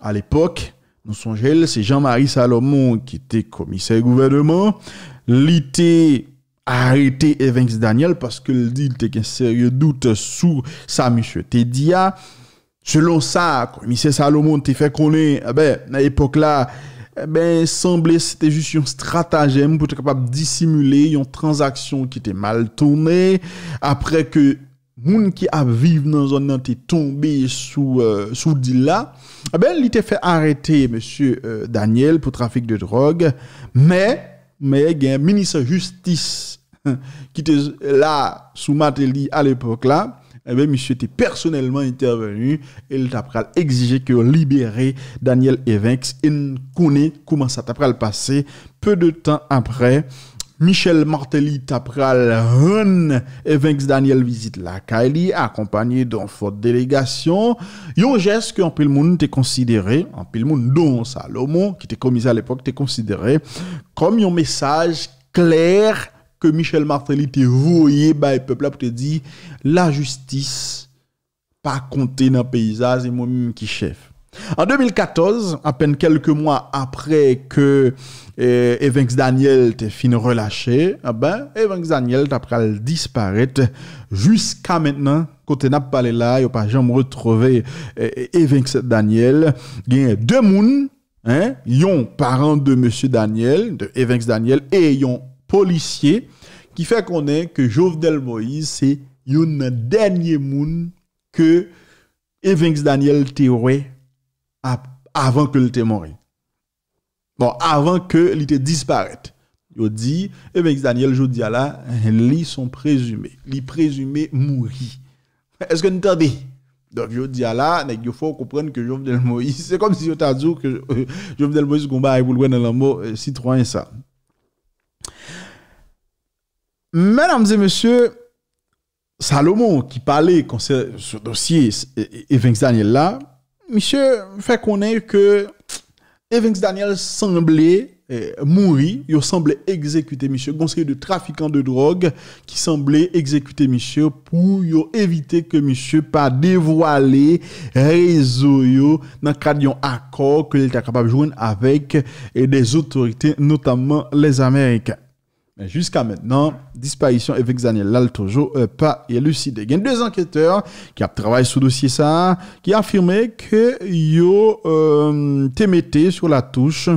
À l'époque, nous songeons, c'est Jean-Marie Salomon qui était commissaire gouvernement. L'été arrêté Evans Daniel parce que le dit qu'il un sérieux doute sur sa monsieur Tedia. Selon ça, commissaire Salomon t'a fait connaître, eh ben, à l'époque là, eh ben, semblait c'était juste un stratagème pour être capable de dissimuler une transaction qui était mal tournée après que qui a vivent dans zone nan tombé sous euh, sous dit là eh ben, il était fait arrêter monsieur euh, Daniel pour trafic de drogue mais mais un ministre justice qui était là sous Mateli à l'époque là eh ben, monsieur était personnellement intervenu et il t'a exigé que libérer Daniel Evinx et connaît comment ça t'a passé peu de temps après Michel Martelly tapral run Evans Daniel visite la Kylie accompagné d'une forte délégation. Un geste que en pile monde t'est considéré, en pile monde dont Salomon qui était commis à l'époque t'est considéré comme un message clair que Michel Martelly te voué bah, le peuple pour te dire la justice pas compter dans le paysage et moi-même qui chef. En 2014, à peine quelques mois après que eh, Evinx Daniel était fini relâché, eh ben, Daniel a disparu Jusqu'à maintenant, côté n'a pas là, il pas jamais retrouvé eh, Evinx Daniel. Il y a deux mouns, hein, yon parents de Monsieur Daniel, de Evans Daniel, et yon policier, qui fait qu'on est que Jovenel Moïse, c'est yon dernier moun que Evans Daniel t'aurait avant que le mort. Bon, avant que l'ité disparaisse. Il dit, eh ben, Daniel Jodiala, là, li son présumés. Li présumés mourir. Est-ce que nous entendez? Donc, je il faut comprendre que Jovenel Moïse, c'est comme si je t'ai que euh, Jovenel Moïse combat pour le dans mot euh, citoyen ça. Mesdames et messieurs, Salomon qui parlait concernant ce dossier Evans Daniel là, Mishè fè konè ke Evans Daniel semblè eh, mouri, yon semblè ekzekute mishè, gonskè de trafikant de drog ki semblè ekzekute mishè pou yon evite ke mishè pa devwale rezo yon nan kade yon akor ke lè tè akrapab joun avèk e eh, des otorite notamman lèz Amerikè. Mais jusqu'à maintenant, disparition avec Daniel Laltojo euh, pas élucidé. Il y a deux enquêteurs qui ont travaillé sur dossier ça, qui ont affirmé que yo euh, sur la touche.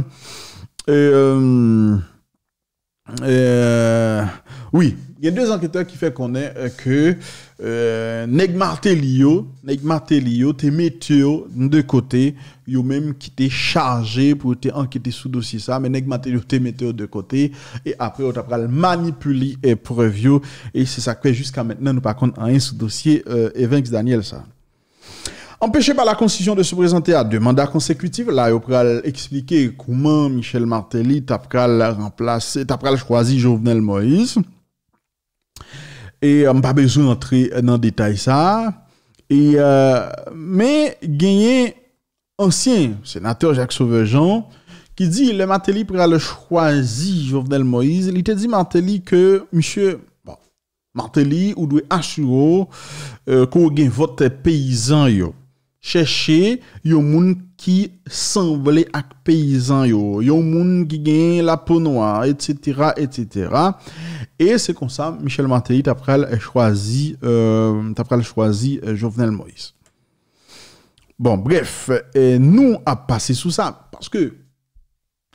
euh, euh oui, il y a deux enquêteurs qui font qu'on est euh, que euh, Neg Martelio, Neg Martelio, t'es météo de côté, yo même qui t'es chargé pour enquêter sous dossier ça, mais Neg Martelio t'es météo de côté, et après on t'apprend manipuler et euh, preview, et c'est ça que jusqu'à maintenant nous par contre un sous dossier euh, Daniel ça. Empêché par la Constitution de se présenter à deux mandats consécutifs, là, il pral expliquer comment Michel Martelly t'a remplacer, t'a choisi Jovenel Moïse et on euh, pas besoin d'entrer dans le détail ça. Et, euh, mais un ancien sénateur Jacques Sauvejean qui dit le Martelly pour le choisir Jovenel Moïse. Il te dit Martelly que monsieur bon, Martelly ou doit assurer euh, qu'on gagne vote paysan yo chercher un monde qui semblait avec paysan yo, un qui gagne la peau noire, etc., etc. Et c'est comme ça, Michel Martelly a euh, choisi, euh, choisi euh, Jovenel Moïse. Bon, bref, euh, et nous a passé sous ça, parce que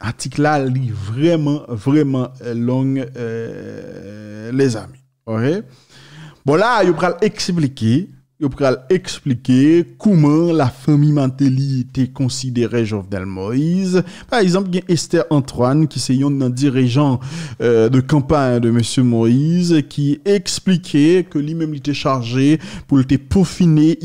article là, est vraiment, vraiment long, les amis. Bon là, il va expliquer il pral expliquer comment la famille Mantelli était considérée Jovenel Moïse. Par exemple, il y a Esther Antoine, qui est un dirigeant euh, de campagne de M. Moïse, qui expliquait que lui-même était chargé pour le peaufiner euh, euh,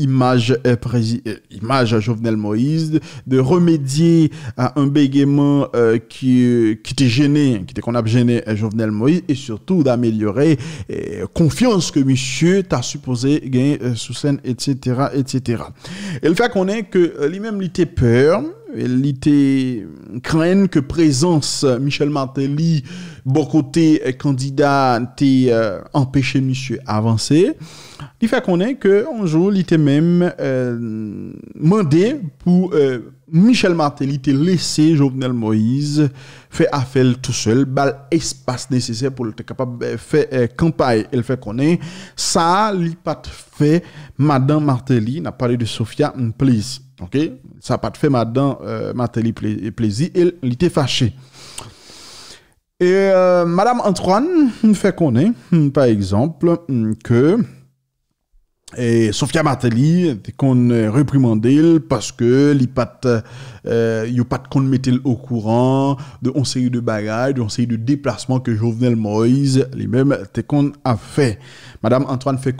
image, à Jovenel Moïse, de remédier à un bégaiement qui, était gêné, qui était qu'on a gêné à Jovenel Moïse, et surtout d'améliorer la confiance que monsieur t'a supposé gagner sous etc., etc. Et le fait qu'on est que euh, lui-même, il était peur, il était euh, craint que présence euh, Michel Martelly, bon côté candidat, t'ait empêché monsieur avancer. Il fait qu'on est que, un jour, il était même mandé demandé pour Michel Martelly était laissé Jovenel Moïse fait affaire tout seul, bal espace nécessaire pour être capable de faire euh, campagne. Elle fait connaître. Ça, lui pas fait Madame Martelly, n'a parlé de Sofia Plaisir. OK? Ça pas fait Madame euh, Martelly Plaisir. Elle était fâchée. Et euh, Madame Antoine fait connaître, par exemple, que. Et Sofia Martelly qu'on reprimandé parce que il pas euh, pas qu'on mettait au courant de on série de bagages, de on série de déplacements que Jovenel Moïse lui-même qu'on a fait. Madame Antoine fait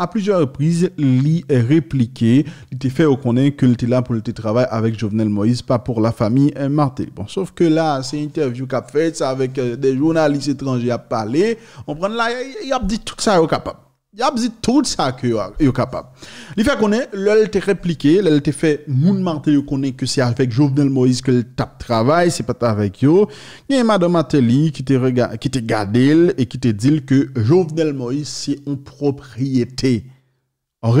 à plusieurs reprises, l'i répliqué. il était fait reconnaître que était là pour le travail avec Jovenel Moïse, pas pour la famille hein, Martelly. Bon, sauf que là, c'est interview qu'a fait, ça avec euh, des journalistes étrangers à parler, on prend là, il a dit tout ça au capable. Il a dit tout ça que est euh, capable. Il fait qu'on est, l'elle te répliqué, l'elle te fait moun yo connaît que c'est avec Jovenel Moïse que le tape travail, c'est pas avec yo. Il madame Ateli qui te regarde, qui te gardé et qui te dit que Jovenel Moïse c'est une propriété. OK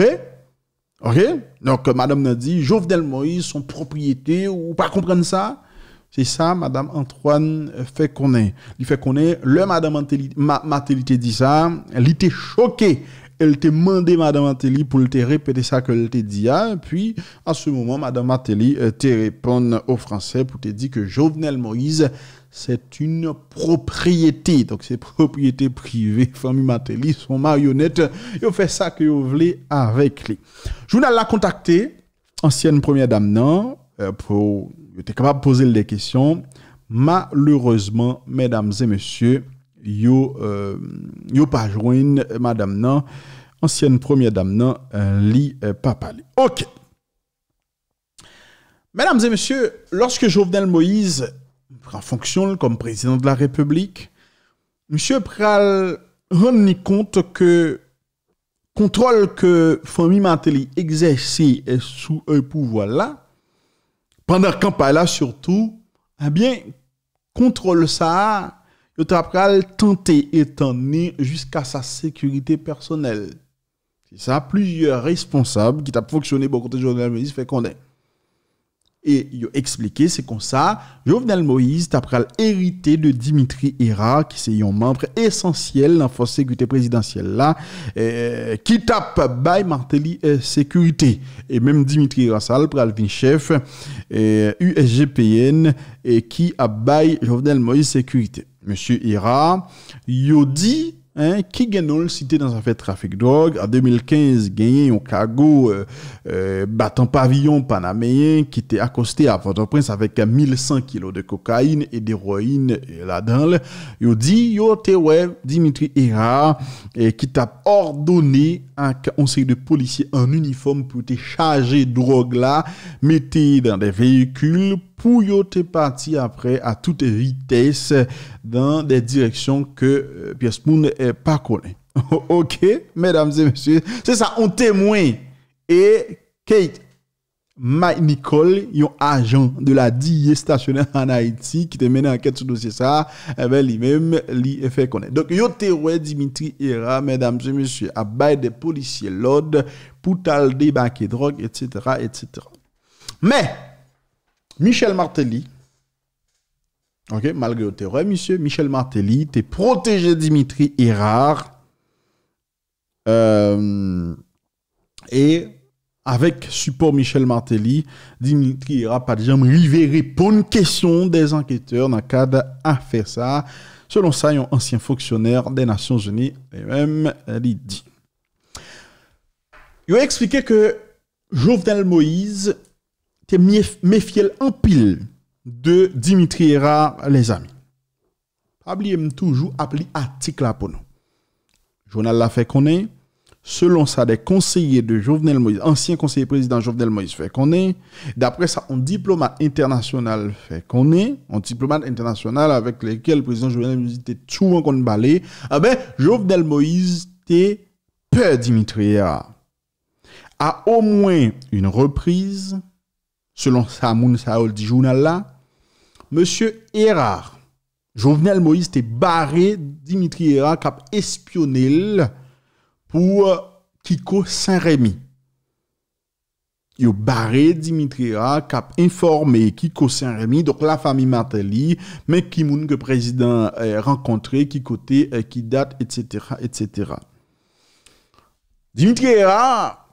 OK Donc euh, madame a dit Jovenel Moïse son propriété ou pas comprendre ça c'est ça, Madame Antoine euh, fait qu'on est. Il fait qu'on est. Le Madame dit ça. Elle était choquée. Elle t'a demandé Madame Antelli pour te répéter ça qu'elle t'a dit. Hein. puis, à ce moment, Madame Matéli euh, te répond au Français pour te dire que Jovenel Moïse, c'est une propriété. Donc, c'est propriété privée. Famille Matéli, son marionnette. Ils fait ça que vous voulez avec lui. Journal l'a contacté, ancienne première dame, non, euh, pour vous êtes capable de poser des questions. Malheureusement, mesdames et messieurs, yo euh, yo pas madame ancienne première dame nan, euh, euh, OK. Mesdames et messieurs, lorsque Jovenel Moïse prend fonction comme président de la République, monsieur pral rend compte que contrôle que famille Matéli exerce sous un pouvoir là pendant la campagne là surtout, eh bien, contre le Sahara, le tenter tenté tenir jusqu'à sa sécurité personnelle. C'est ça, plusieurs responsables qui t'ont fonctionné beaucoup de journalistes fait qu'on est. Et il a c'est comme ça, Jovenel Moïse t'a hérité de Dimitri Ira qui c'est un membre essentiel dans la force sécurité présidentielle là, qui tape by Martelly euh, sécurité. Et même Dimitri Ira ça, le chef USGPN, et qui a baille Jovenel Moïse sécurité. Monsieur Ira, il dit Hein, qui qui gen cité dans un trafic drogue en 2015 gagné au cargo euh, euh, battant pavillon panaméen qui était accosté à Port-au-Prince avec 1100 kg de cocaïne et d'héroïne là-dedans. yo yo Dimitri Hera et t'a à un un conseil de policiers en uniforme pour te drogue drogue là dans des véhicules véhicules. pou yo te pati apre a toute vites dan de direksyon ke euh, Piers Moun ne euh, e pa konen. Ok, medamze, mesye, se sa, on temwen e keit Nicole, yon ajan de la diye stasyonè an Haiti ki te menen anket sou dosye sa, ebe eh li mem li e fe konen. Yo te wè Dimitri Hira, medamze, mesye, a bay de polisye lod pou talde bankè drog, etc. Mè, Michel Martelly, ok, malgré le théorème, monsieur, Michel Martelly, t'es protégé Dimitri Erard. Euh, et avec support Michel Martelly, Dimitri Irard pas à une question des enquêteurs dans le cadre à faire ça. Selon ça, un ancien fonctionnaire des Nations Unies, et même, dit. Il a expliqué que Jovenel Moïse te méfier en pile de Dimitri les amis. Pas oublier toujours appelé article là pour nous. Journal l'a fait est. selon ça des conseillers de Jovenel Moïse, ancien conseiller président Jovenel Moïse fait qu'on est, d'après ça, un diplomate international fait qu'on est, un diplomate international avec lequel le président Jovenel Moïse était toujours en Balé... ah ben, Jovenel Moïse était peur Hera. À au moins une reprise, selon Samoun Saoul journal là, Monsieur Erard, Jovenel Moïse te barré Dimitri Erard cap espionnel pour euh, Kiko Saint-Rémy. Yo barré Dimitri Erard cap informé Kiko Saint-Rémy, donc la famille Martelly, mais qui moun que président euh, rencontré, qui côté, euh, qui date, etc., etc. Dimitri Erard,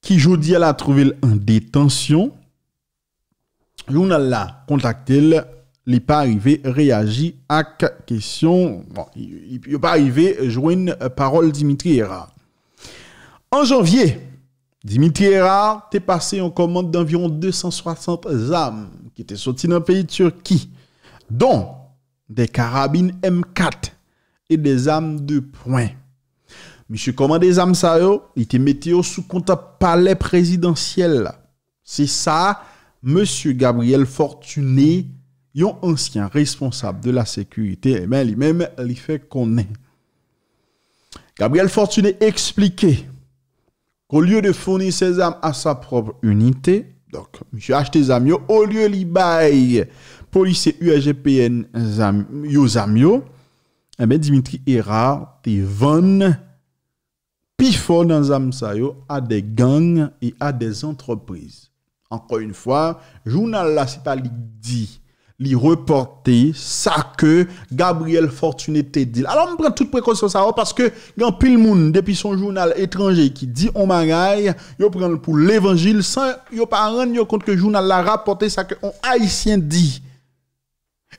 qui jodi elle a trouvé en détention, journal là, contacté, il n'est pas arrivé réagit à question. Bon, il n'est pas arrivé une parole Dimitri En janvier, Dimitri Erard passé en commande d'environ 260 armes qui étaient sorties dans le pays de Turquie, dont des carabines M4 et des armes de poing. Monsieur commande des armes ça il était au sous compte palais présidentiel. C'est ça Monsieur Gabriel Fortuné, yon ancien responsable de la sécurité, même eh ben, lui-même, il fait qu'on Gabriel Fortuné expliquait qu'au lieu de fournir ses armes à sa propre unité, donc, monsieur acheté au lieu de bail policier UAGPN Zamio, eh ben, Dimitri Erard te vend pifon dans à des gangs et à des entreprises. Encore une fois, journal l'a c'est pas dit, lui reporter ça que Gabriel Fortuné dit. Alors, on prend toute précaution ça parce que en y pile monde depuis son journal étranger qui dit on magaille, yo prend pour l'évangile sans yo pas rendre compte que journal l'a rapporté ça que on haïtien dit.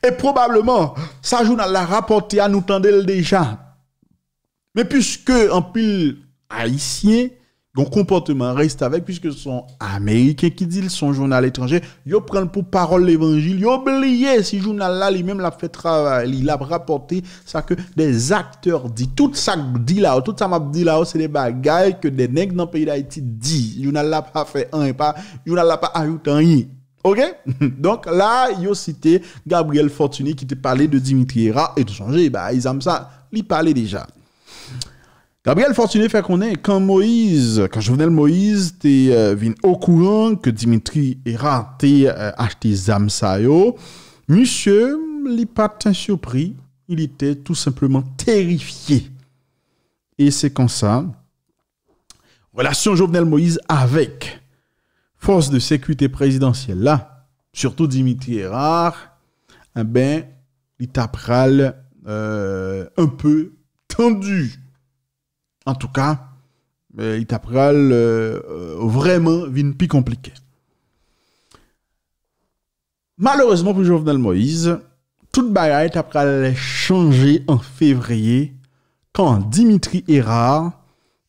Et probablement, ça journal l'a rapporté à nous tendel déjà. Mais puisque en pile haïtien donc, comportement reste avec, puisque sont Américains qui disent, son journal étranger, ils prennent pour parole l'évangile, ils oublient si journal-là, lui-même l'a fait travailler. il a rapporté ça que des acteurs disent. Tout ça dit là, tout ça m'a dit là, c'est des bagailles que des nègres dans le pays d'Haïti disent. Journal n'a pas fait un, pas, journal n'a pas ajouté un. Ok? Donc là, il ont cité Gabriel Fortuny qui te parlait de Dimitri Hera et de changer, bah, ils aiment ça, il parlait déjà. Gabriel Fortuné fait qu'on est quand Moïse, quand Jovenel Moïse t'es euh, venu au courant que Dimitri Errard a euh, acheté acheté Zamsayo, monsieur, il pas surpris, il était tout simplement terrifié. Et c'est comme ça, relation Jovenel Moïse avec force de sécurité présidentielle là, surtout Dimitri Erard, eh ben, il tapera euh, un peu tendu. En tout cas, euh, il t'apprend euh, euh, vraiment une plus compliquée. Malheureusement pour Jovenel Moïse, toute bagaille t'apprend changer en février quand Dimitri Erard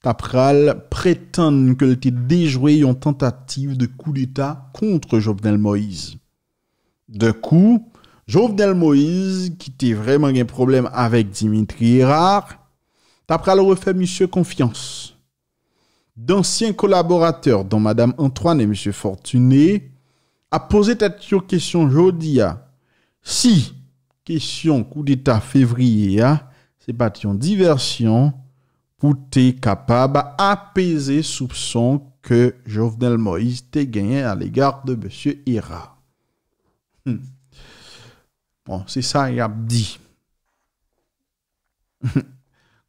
a prétend que était déjoué en tentative de coup d'État contre Jovenel Moïse. De coup, Jovenel Moïse, qui était vraiment un problème avec Dimitri Erard, d'après le refaire monsieur confiance. D'anciens collaborateurs, dont Madame Antoine et Monsieur Fortuné, a posé cette question aujourd'hui. Ah. Si question coup d'État février, ah, c'est pas une diversion pour être capable apaiser soupçon que Jovenel Moïse a gagné à l'égard de Monsieur Ira. Hmm. Bon, c'est ça, il a dit.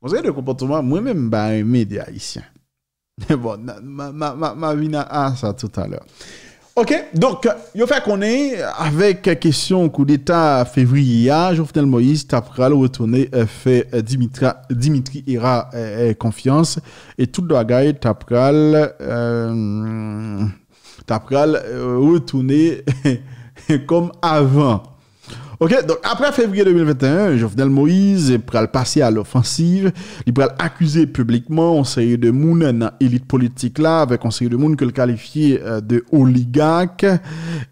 Vous le comportement, moi-même, bah, un média Haïtiens. Mais bon, ma, ma, ma, ma a ça tout à l'heure. Ok, donc, a fait qu'on est avec question coup d'État février, ah, Jovenel Moïse Tapral le retourner euh, fait euh, Dimitri Ira euh, confiance et tout le bagaille tapera euh, comme avant. Ok, donc après février 2021, Jovenel Moïse pral passer à l'offensive, il pral accuser publiquement un série de moun dans élite politique là, avec un série de moun que le qualifier euh, de oligarque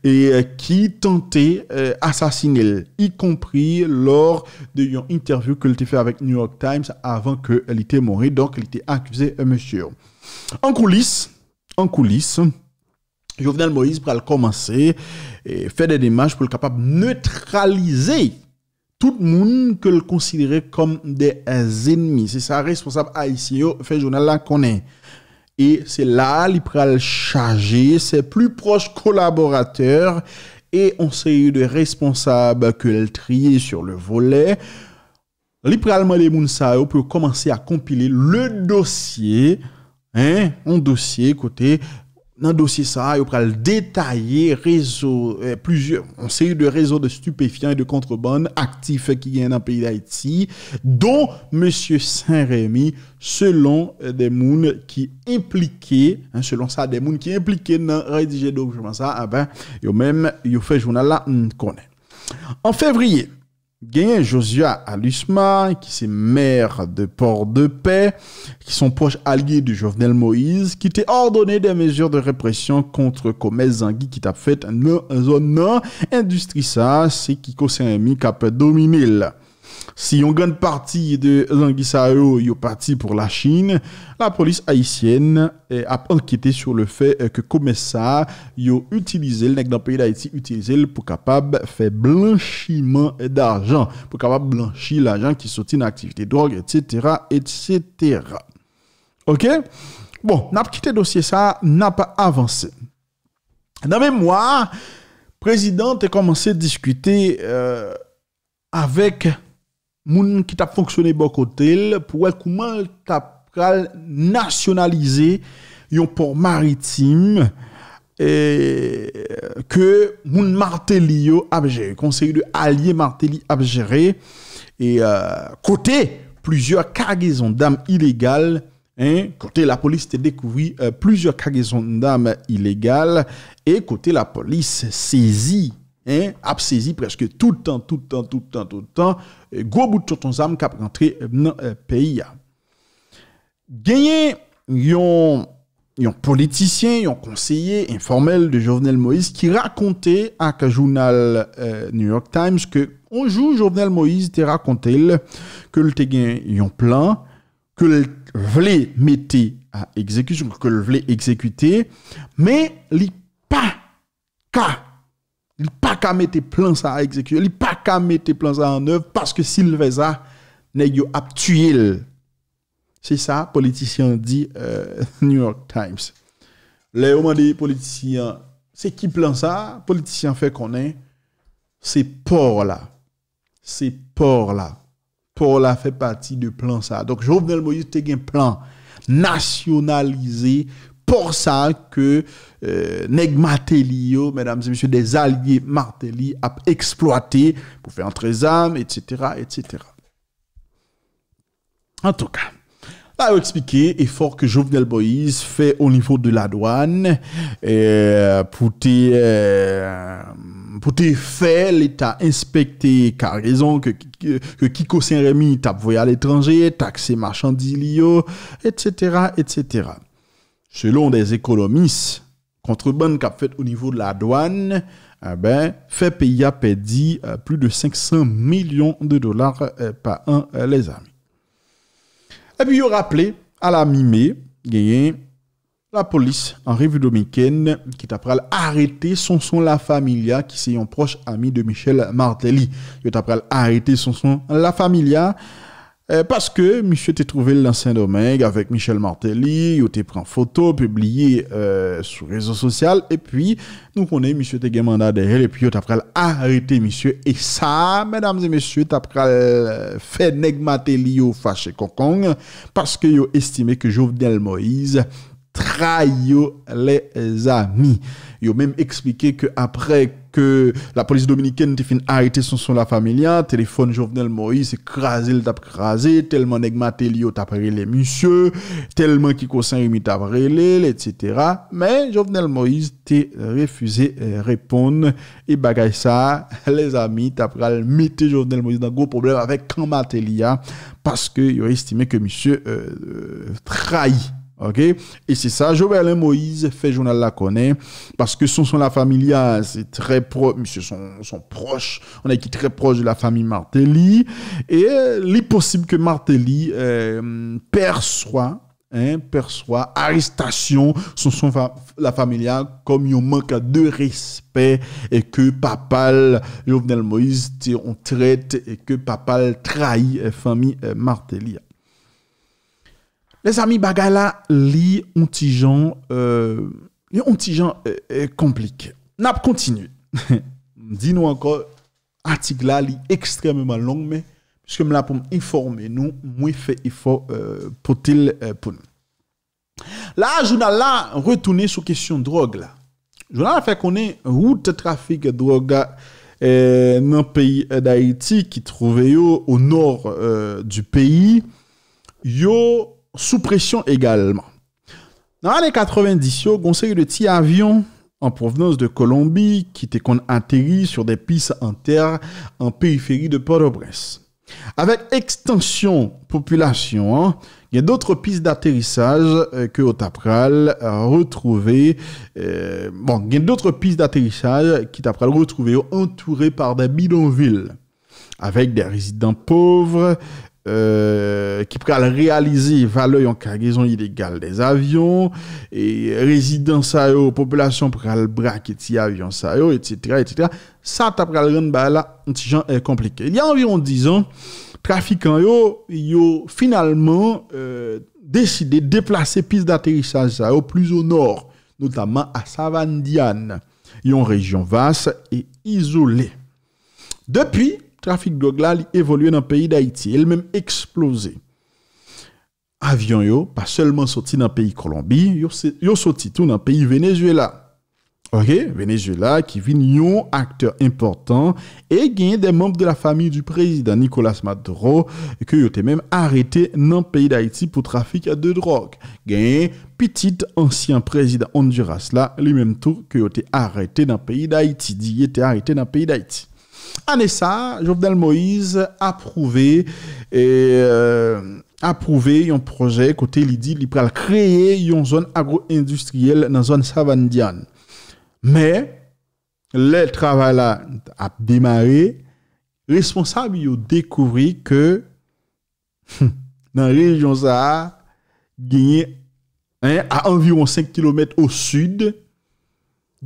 et euh, qui tentait euh, assassiner, y compris lors de interview qu'il a fait avec New York Times avant que était mort. Donc, il était accusé, monsieur. En coulisses, en coulisses, Jovenel Moïse va commencer et faire des démarches pour être capable de neutraliser tout le monde que le considérer comme des ennemis. C'est ça, responsable haïtien, fait journal là qu'on est. Et c'est là, il pral charger ses plus proches collaborateurs et on série de responsables que le trier sur le volet. Libéralement les Mounsao peut commencer à compiler le dossier, hein, un dossier côté nan dosye sa, yo pral detayye rezo, eh, plusieurs, on se yu de rezo de stupefyan e de kontrebon aktif ki gen nan peyi d'Haiti, don Monsie Saint-Rémy, selon eh, des moun ki implike, selon sa, des moun ki implike nan redije do kouman sa, aban, ah yo men, yo fejounan la, konen. En fevriye, Gagné Josia Alusma, qui c'est maire de Port-de-Paix, qui sont proche alliés du Jovenel Moïse, qui t'a ordonné des mesures de répression contre Comès Zangui, qui t'a fait une zone non industrie ça, c'est qui concerne qui a dominé Si yon gwen parti de Zangisao, yo parti pou la Chine, la polis Haitienne ap eh, ankyete sou le fe eh, ke komessa yo utilize l, nek dan peyi l Haiti, utilize l pou kapab fe blanchiman d'ajan, pou kapab blanchi l ajan ki soti na aktivite drog, et cetera, et cetera. Ok? Bon, nap kite dosye sa, nap avanse. Dan me mwa, prezident te komanse diskute euh, avek qui t'a fonctionné bon côté pour nationaliser comment t'a nationalisé un port maritime et que moun Martelly conseil de allié Martelly a géré et euh, côté plusieurs cargaisons d'âmes illégales hein, côté la police a découvert euh, plusieurs cargaisons d'âmes illégales et côté la police saisi et hein, a presque tout le temps, tout le temps, tout le temps, tout le temps, et gros bout de tonton zam qui a rentré euh, dans le euh, pays. Gagné, a un politicien, un conseiller informel de Jovenel Moïse qui racontait à un journal euh, New York Times que on joue Jovenel Moïse te raconté que le gagné plan, que le voulait mettre à exécution, que le voulait exécuter, mais a pas ka il pas qu'à mettre plan ça à exécuter, il pas qu'à mettre plan ça en œuvre parce que s'il fait ça, il a tué. C'est ça, politicien dit euh, New York Times. Les hommes des politiciens, c'est qui plan ça Politicien fait qu'on est, c'est port là. C'est port là. Port là fait partie du plan ça. Donc Jovenel Moïse, a un plan nationalisé pour ça que euh, mesdames et messieurs, des alliés Martelli a exploité pour faire entrer les etc., etc. En tout cas, là, expliquer effort que Jovenel Moïse fait au niveau de la douane euh, pour te, euh, pour faire l'État inspecter car raison que, que, que Kiko Saint-Rémy t'a à l'étranger, taxer marchandises, etc., etc selon des économistes, contrebande qu'a fait au niveau de la douane, eh ben, fait payer à perdu euh, plus de 500 millions de dollars euh, par an, euh, les amis. Et puis, il rappelé à la mi-mai, la police en République dominicaine qui arrêter arrêté son La Familia, qui c'est un proche ami de Michel Martelly. Il arrêter arrêté son La Familia. Euh, parce que monsieur t'a trouvé l'ancien domingue avec Michel Martelly, ou t'es pris en photo, publié euh, sur réseau social, et puis nous connaissons monsieur t'es et puis t'as a arrêté monsieur, et ça, mesdames et messieurs, t'as as euh, fait nèg fâché Kokong, parce que yo estimé que Jovenel Moïse trahir les amis. Ils ont même expliqué que après que la police dominicaine a arrêté son son la familia, hein, téléphone Jovenel Moïse écrasé, le crasé, tellement négmaté t'a tap les monsieur, tellement Kiko Saint-Rémy etc. Mais Jovenel Moïse a refusé euh, répondre et bagay ça, les amis tap le mettre Jovenel Moïse dans gros problème avec Kamatelia hein, parce que ont estimé que monsieur trahi. Euh, euh, trahit OK Et c'est ça, Jovenel Moïse fait journal la connaît, parce que son, sont la famille, ah, c'est très proche, monsieur, son, son proche, on est qui très proche de la famille Martelly, et euh, il est possible que Martelly euh, perçoit Hein, perçoit arrestation son son la famille ah, comme il manque de respect et que papal Jovenel Moïse on traite et que papal trahit la euh, famille euh, Martelly. Les amis, bagay la li ontijan, euh, li ontijan euh, komplik. Euh, Nap kontinu. Di nou anko, atik la long mais puisque me la pour informer nous, moi fait euh, il faut euh, pour il pour Là, je la retourner sur question drogue là. Journal a fait qu'on route trafic de drogue euh, dans le pays d'Haïti qui trouvait au nord du pays. Yo sous pression également. Dans les 90, il conseil de petits avions en provenance de Colombie qui étaient atterris sur des pistes en terre en périphérie de port au bresse Avec extension population, hein, il y a d'autres pistes d'atterrissage euh, que Otapral a euh, euh, bon, il y a d'autres pistes d'atterrissage qui Otapral retrouvées entourées par des bidonvilles avec des résidents pauvres, euh, qui pourra réaliser valeur en cargaison illégale des avions et résidence à eux, population pour braquer les avions etc., etc. Ça, t'as pris le bah, un est euh, compliqué. Il y a environ 10 ans, trafiquants, yo, yo, finalement, euh, décidé de déplacer piste d'atterrissage à plus au nord, notamment à Savandian, une région vaste et isolée. Depuis, trafic de drogue là évolué dans le pays d'Haïti, elle même explosé. Avion yo pas seulement sorti dans le pays Colombie, yo, yo sorti tout dans le pays Venezuela. OK, Venezuela qui vient un acteur important et gagne des membres de la famille du président Nicolas Maduro que ont été même arrêté dans le pays d'Haïti pour trafic de drogue. Gagne petit ancien président Honduras là, lui-même tout que été arrêté dans le pays d'Haïti, dit était arrêté dans le pays d'Haïti. Année ça, Jovenel Moïse approuvé et euh, approuvé un projet côté il dit il va créer une zone agro-industrielle dans zone savandiane. Mais le travail a démarré, responsables ont découvert que dans la région ça à environ 5 km au sud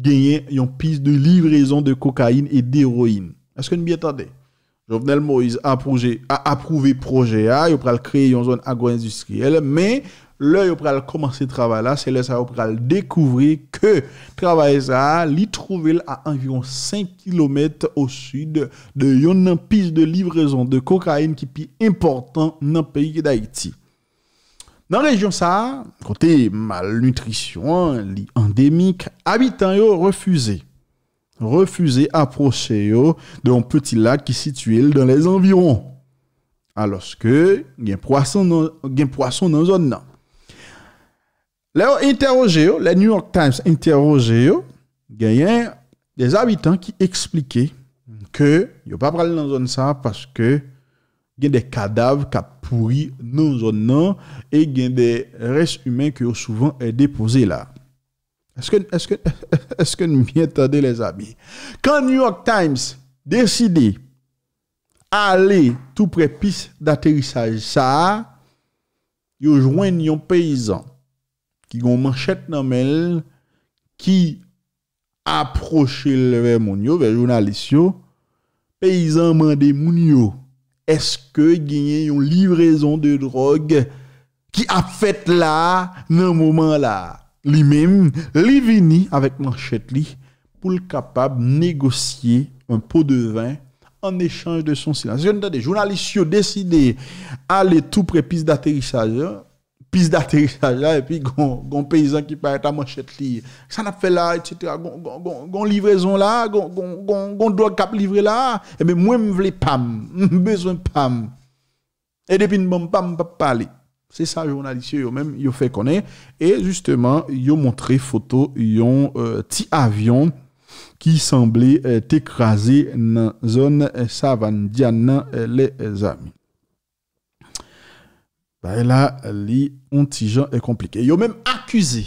a une piste de livraison de cocaïne et d'héroïne. Aske nou biye tade? Jovnel Moïse a aprouvé proje a, yo pral kreye yon zon agro-industriel, men lè yo pral komanse travala, se lè sa yo pral dekouvri ke travale sa li trouvel a anvyon 5 km o sud de yon nan pis de livrezon de kokain ki pi important nan peyi ki da iti. Nan rejyon sa, kote malnutrisyon, li endemik, habitan yo refuze. refusé approcher d'un petit lac qui est situé dans les environs. Alors que, il y a poisson dans la zone. Là, interrogé, les New York Times interrogé, il y des habitants qui expliquaient que n'ont pas parlé dans la zone ça parce que y a des cadavres qui pourri dans la zone et il y a des restes humains qui ont souvent déposés là. Est-ce que nous m'y attendez les amis? Quand New York Times Décidait Aller tout près piste d'atterrissage Sa Yo jwenn yon peyizan Ki gon manchette nan men Ki Approche le ver moun yo Ve jounalist yo Peyizan mande moun yo Est-ce que genye yon livrezon de drogue Ki a fète la Nan mouman la lui-même, vini avec manchette pour le capable de négocier un pot de vin en échange de son silence. des journalistes ont décidé d'aller tout près piste d'atterrissage, hein. piste d'atterrissage et puis gon, paysan qui paraît à manchette li, ça n'a fait là, etc. Gon, livraison là, gon, gon, gon, doit cap livrer là, et eh bien moi je voulais pas besoin pas. Et depuis, je ne pas parler. C'est ça, journaliste, journalistes, même, ont fait connaître. Et justement, ils ont montré photo, ont euh, petit avion qui semblait être euh, écrasé dans la zone euh, savane les amis. là, les sont compliqués. est compliqué. même accusé,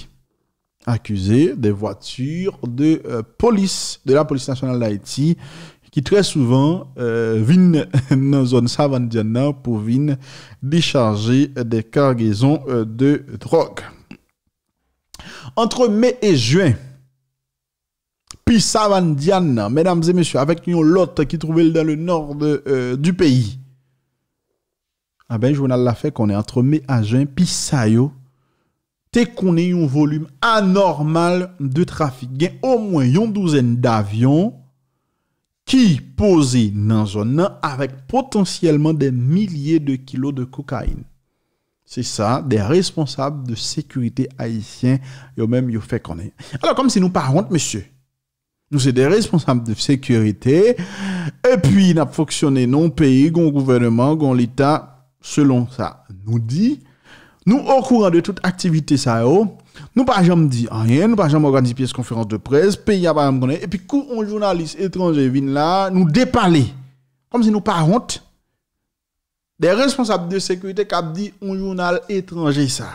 accusé des voitures de police, de la police nationale d'Haïti, qui très souvent euh, viennent dans la zone Savandiana pour venir décharger des cargaisons euh, de drogue. Entre mai et juin, puis Savandiana, mesdames et messieurs, avec une lotte qui trouvait dans le nord euh, du pays. Ah ben, journal l'a fait qu'on est entre mai à juin, puis ça y qu'on ait un volume anormal de trafic. Il y a au moins une douzaine d'avions ki posi nan zon nan avèk potensyèlman de milyè de kilo de kokain. Se sa, de responsab de sekurite haïtien yo mèm yo fè konè. Alors, kom se nou parwant, mesye, nou se de responsab de sekurite, epwi na foksyonè nan peyi, gon gouvernement, gon l'ita, selon sa nou di, nou an kouran de tout aktivite sa yo, Nous pas jamais dit rien, nous pas jamais organisé pièce conférence de presse, pays et puis quand un journaliste étranger vient là, nous déparler. Comme si nous pas honte. Des responsables de sécurité qui ont dit un journal étranger ça.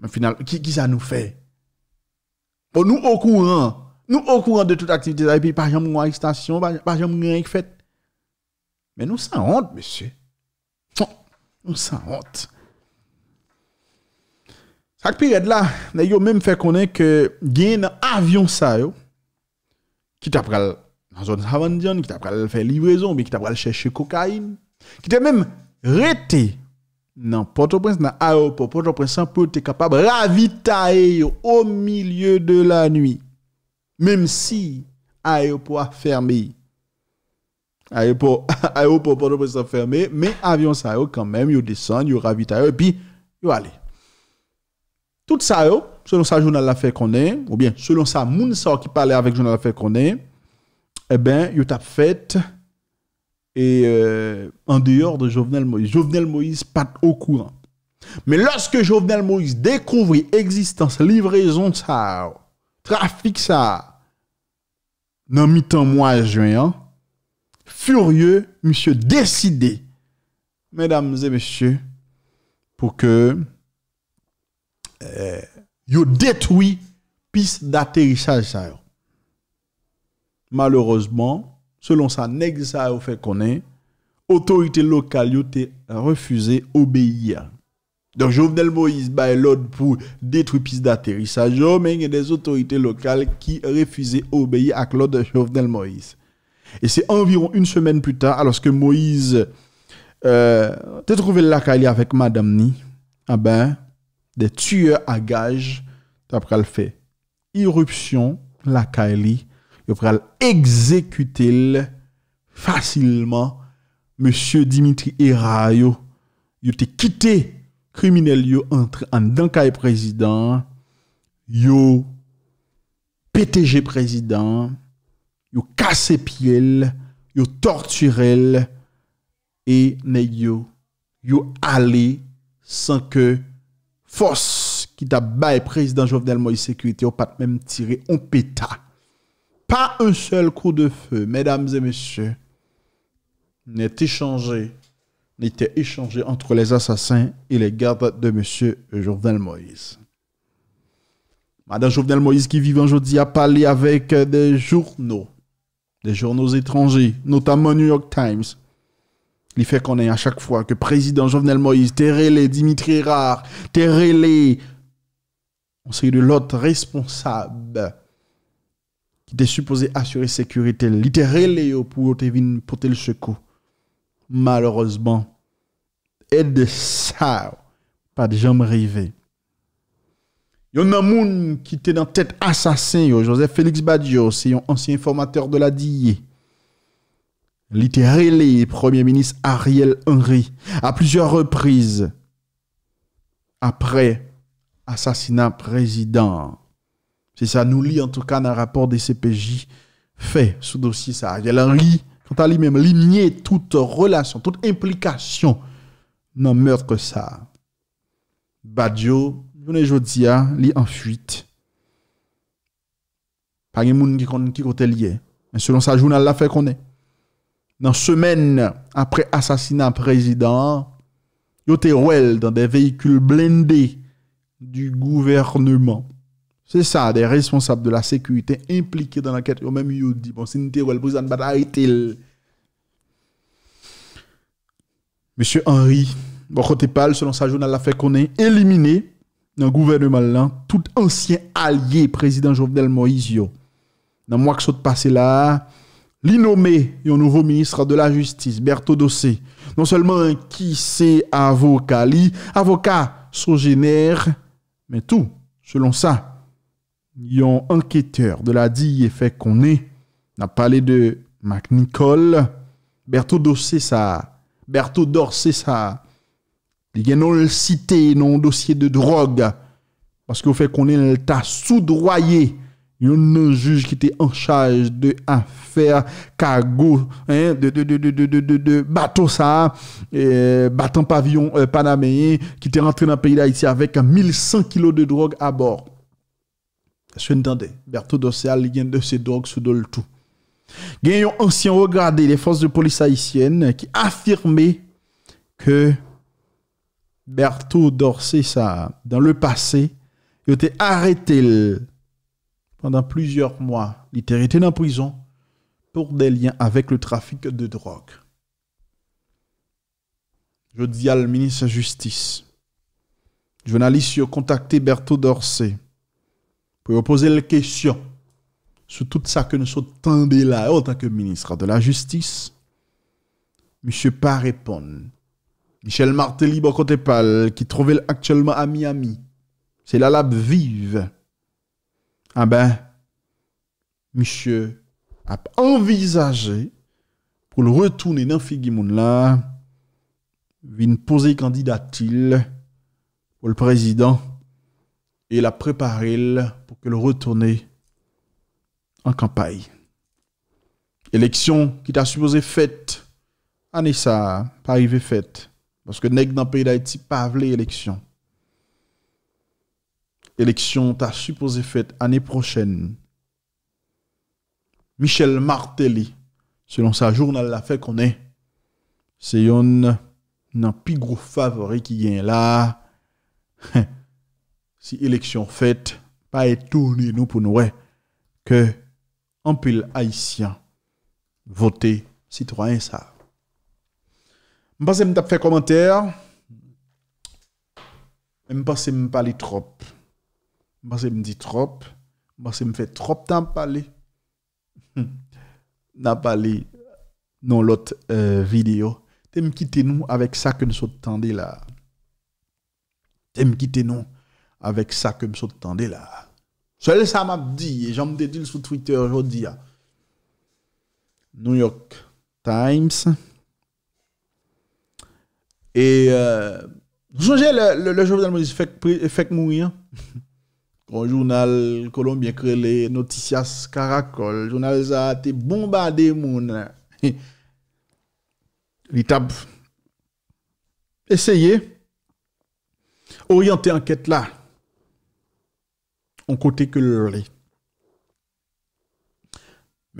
Mais final, qui, qui ça nous fait? pour nous au courant, nous au courant de toute activité, et puis pas jamais une arrestation, pas jamais rien fait. Mais nous ça honte, monsieur. Nous ça honte. Chaque période là, nous même fait connaître que a un avion ça yo qui t'a pral dans zone qui t'a à faire livraison, mais qui t'a à chercher cocaïne, qui t'a même arrêté dans Port-au-Prince dans l'aéroport Port-au-Prince pour être capable de ravitailler au milieu de la nuit. Même si l'aéroport fermé. Aéroport aéroport prince fermé, mais avion ça yo quand même yo descend, yo ravitaille et puis yo e allez. Tout ça, selon sa journal l'affaire qu'on est, ou bien selon sa moun qui parlait avec journal l'affaire qu'on est, eh bien, il a fait et euh, en dehors de Jovenel Moïse. Jovenel Moïse pas au courant. Mais lorsque Jovenel Moïse découvrit existence, livraison ça, trafic ça, dans mi-temps mois juin, hein, furieux, monsieur décidé, mesdames et messieurs, pour que eh, you détruit piste d'atterrissage malheureusement selon sa négation ça fait locales autorité locale refusé obéir donc Jovenel Moïse a l'ordre pour détruire piste d'atterrissage mais il y a des autorités locales qui refusaient obéir à l'ordre de Jovenel Moïse et c'est environ une semaine plus tard alors que Moïse euh, trouvé la avec madame ni ah ben de tueur a gaj, ta pral fe irupsyon lakay li, yo pral ekzekute l fasilman Monsiou Dimitri Hira, yo yo te kite krimine yo antre an dankay prezident, yo PTG prezident, yo kase piel, yo torturel, e ne yo yo ale san ke force qui t'a baillé président Jovenel Moïse Sécurité, ou pas même tiré on pétard. Pas un seul coup de feu, mesdames et messieurs, n'est échangé, n'était échangé entre les assassins et les gardes de monsieur Jovenel Moïse. Madame Jovenel Moïse qui vivait aujourd'hui a parlé avec des journaux, des journaux étrangers, notamment New York Times, il fait qu'on est à chaque fois que président Jovenel Moïse, Terrele, Dimitri Rare, Terrele, on serait de l'autre responsable qui était supposé assurer sécurité, relé pour porter le secours. Malheureusement, de ça, pas de jambes rêvées. Il y a un qui était dans tête assassin, Joseph Félix Badio, c'est un ancien formateur de la DIE littéralement le Premier ministre Ariel Henry à plusieurs reprises après assassinat président. C'est ça, nous lit en tout cas dans le rapport des CPJ fait sous dossier ça. Ariel Henry, quant à lui-même, ligné toute relation, toute implication dans le meurtre ça. Badjo, journée il en fuite. Pas de monde qui est qui lié. Mais selon sa journal, l'a fait est dans semaine après assassinat président, il y dans des véhicules blindés du gouvernement. C'est ça, des responsables de la sécurité impliqués dans l'enquête. au même dit, bon, c'est président, vous Monsieur Henry, bon, côté selon sa journal, a fait qu'on est éliminé dans le gouvernement tout ancien allié président Jovenel Moïse Dans le mois qui s'est passé là, l'innommé, un nouveau ministre de la Justice, Berthaud Dossé, non seulement qui c'est avocat, li, avocat sogénère, mais tout, selon ça, un enquêteur de la et fait qu'on est, n'a parlé de Mac Nicole, Berthaud Dossé ça, Berthaud Dossé ça, il y a non cité, non dossier de drogue, parce qu'on fait qu'on est, le tas y a un juge qui était en charge de affaires cargo hein, de, de, de, de bateau ça battant pavillon euh, panaméen qui était rentré dans le pays d'Haïti avec 1100 kilos de drogue à bord je entendez Berthaud il y de ces drogues sous le tout il y a un ancien regardé les forces de police haïtiennes qui affirmait que Berthaud d'Orsay, dans le passé, il était arrêté pendant plusieurs mois, il était dans en prison pour des liens avec le trafic de drogue. Je dis à le ministre de la Justice, journaliste a contacté Berthaud Orsay pour poser la question sur tout ça que nous sommes tendus là en tant que ministre de la Justice. Monsieur pas répond. Michel Martelly, bon côté qui trouvait actuellement à Miami. C'est la la vive ah ben, monsieur a envisagé pour le retourner dans Figimoun là, vient poser candidat-il pour le président et l'a préparé pour que le retourne en campagne. Élection qui t'a supposé faite, année ah, ça, pas arrivé faite. Parce que nèg dans le pays d'Haïti, pas l'élection élection t'a supposé faite l'année prochaine, Michel Martelly, selon sa journal la fait qu'on est, c'est un nan plus gros favori qui vient là. si élection faite, pas étonné nous pour nous que un pile haïtien voter citoyen ça. Je pense que je fait faire commentaire. Je pense que je parler trop. Moi, je me dis trop. Moi, je me fais trop de temps parler. N'a parlé dans l'autre euh, vidéo. Tu me quitter nous avec ça que nous sommes là. Tu me quitter nous avec ça que nous sommes là. Seul ça m'a dit, et j'en me dit sur Twitter aujourd'hui. Hein. New York Times. Et. Euh, le, le, le Moïse fait, fait mourir. Kon jounal kolombien krele, notisyas karakol, jounal za te bombade moun. Li tab eseye oryante anket la, an kote ke lor li.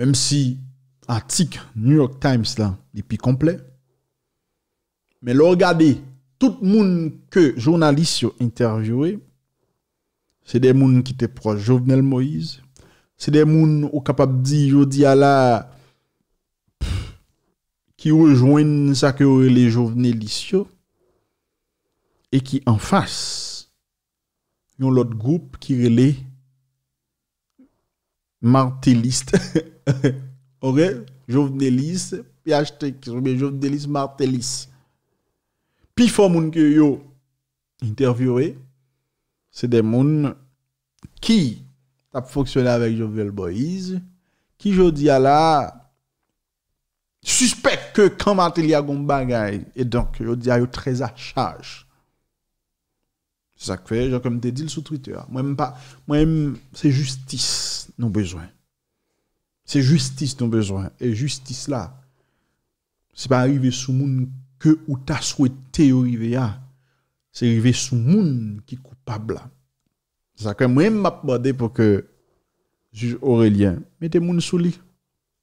Mem si atik New York Times la, di pi komple, me lo regade tout moun ke jounalisyo intervjouye, Se de moun ki te proj, Jovenel Moïse. Se de moun ou kapab di, yo di ala, ki ou jwen sa ki ou rele Jovenel Lissio, e ki an fasy, yon lot goup ki rele Martelist. Ou re, Jovenel Liss, pi a jte ki jovenelist Martelist. Pi fò moun ki yo interviyore, Se de moun ki tap foksyonè avèk Jovel Boïse, ki jo di ala suspect ke kam ateli agon bagay, e donk yo di a yo trez a chaj. Se sa kwe, jan kom te dil sou Twitter. Mwen mwen pa, mwen mwen, se justice nou bezwen. Se justice nou bezwen, e justice la. Se pa rive sou moun ke ou ta souwete yo rive ya. Se rive sou moun ki koum. ça que moi, m'a demandé pour que juge Aurélien mette moun sous lui.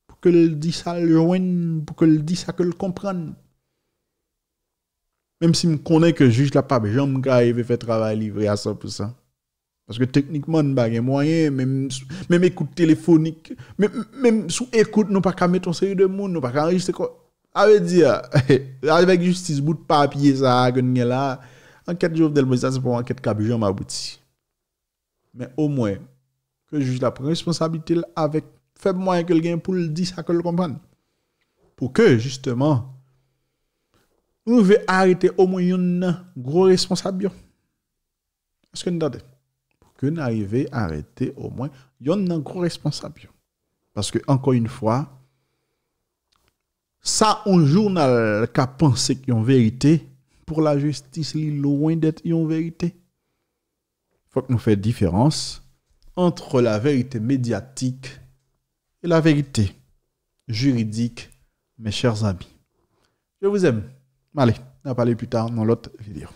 Pour que le dit ça le pour que le dit ça que le comprenne. Même si je connais que le juge l'a pas, besoin arrivé à faire travail livré à 100%. Parce que techniquement, nous n'avons pas moyen, même, même écoute téléphonique, même, même sous écoute, nous pas qu'à mettre une série de monde, nous pas qu'à enregistrer. Ça veut dire, avec justice, bout de papier, ça, que nous là, Enquête de Moïse, c'est pour enquête m'a abouti. Mais au moins, que juge la responsabilité avec faible moyen que quelqu'un pour le dire ça que le comprenne. Pour que, justement, nous devons arrêter au moins un gros responsable. Est-ce que nous entendez? Pour que nous arrivions à arrêter au moins un gros responsable. Parce que, encore une fois, ça, un journal qui a pensé qu'il y a une vérité, pour la justice est loin d'être une vérité. Il Faut que nous fassions différence entre la vérité médiatique et la vérité juridique, mes chers amis. Je vous aime. Allez, on va parler plus tard dans l'autre vidéo.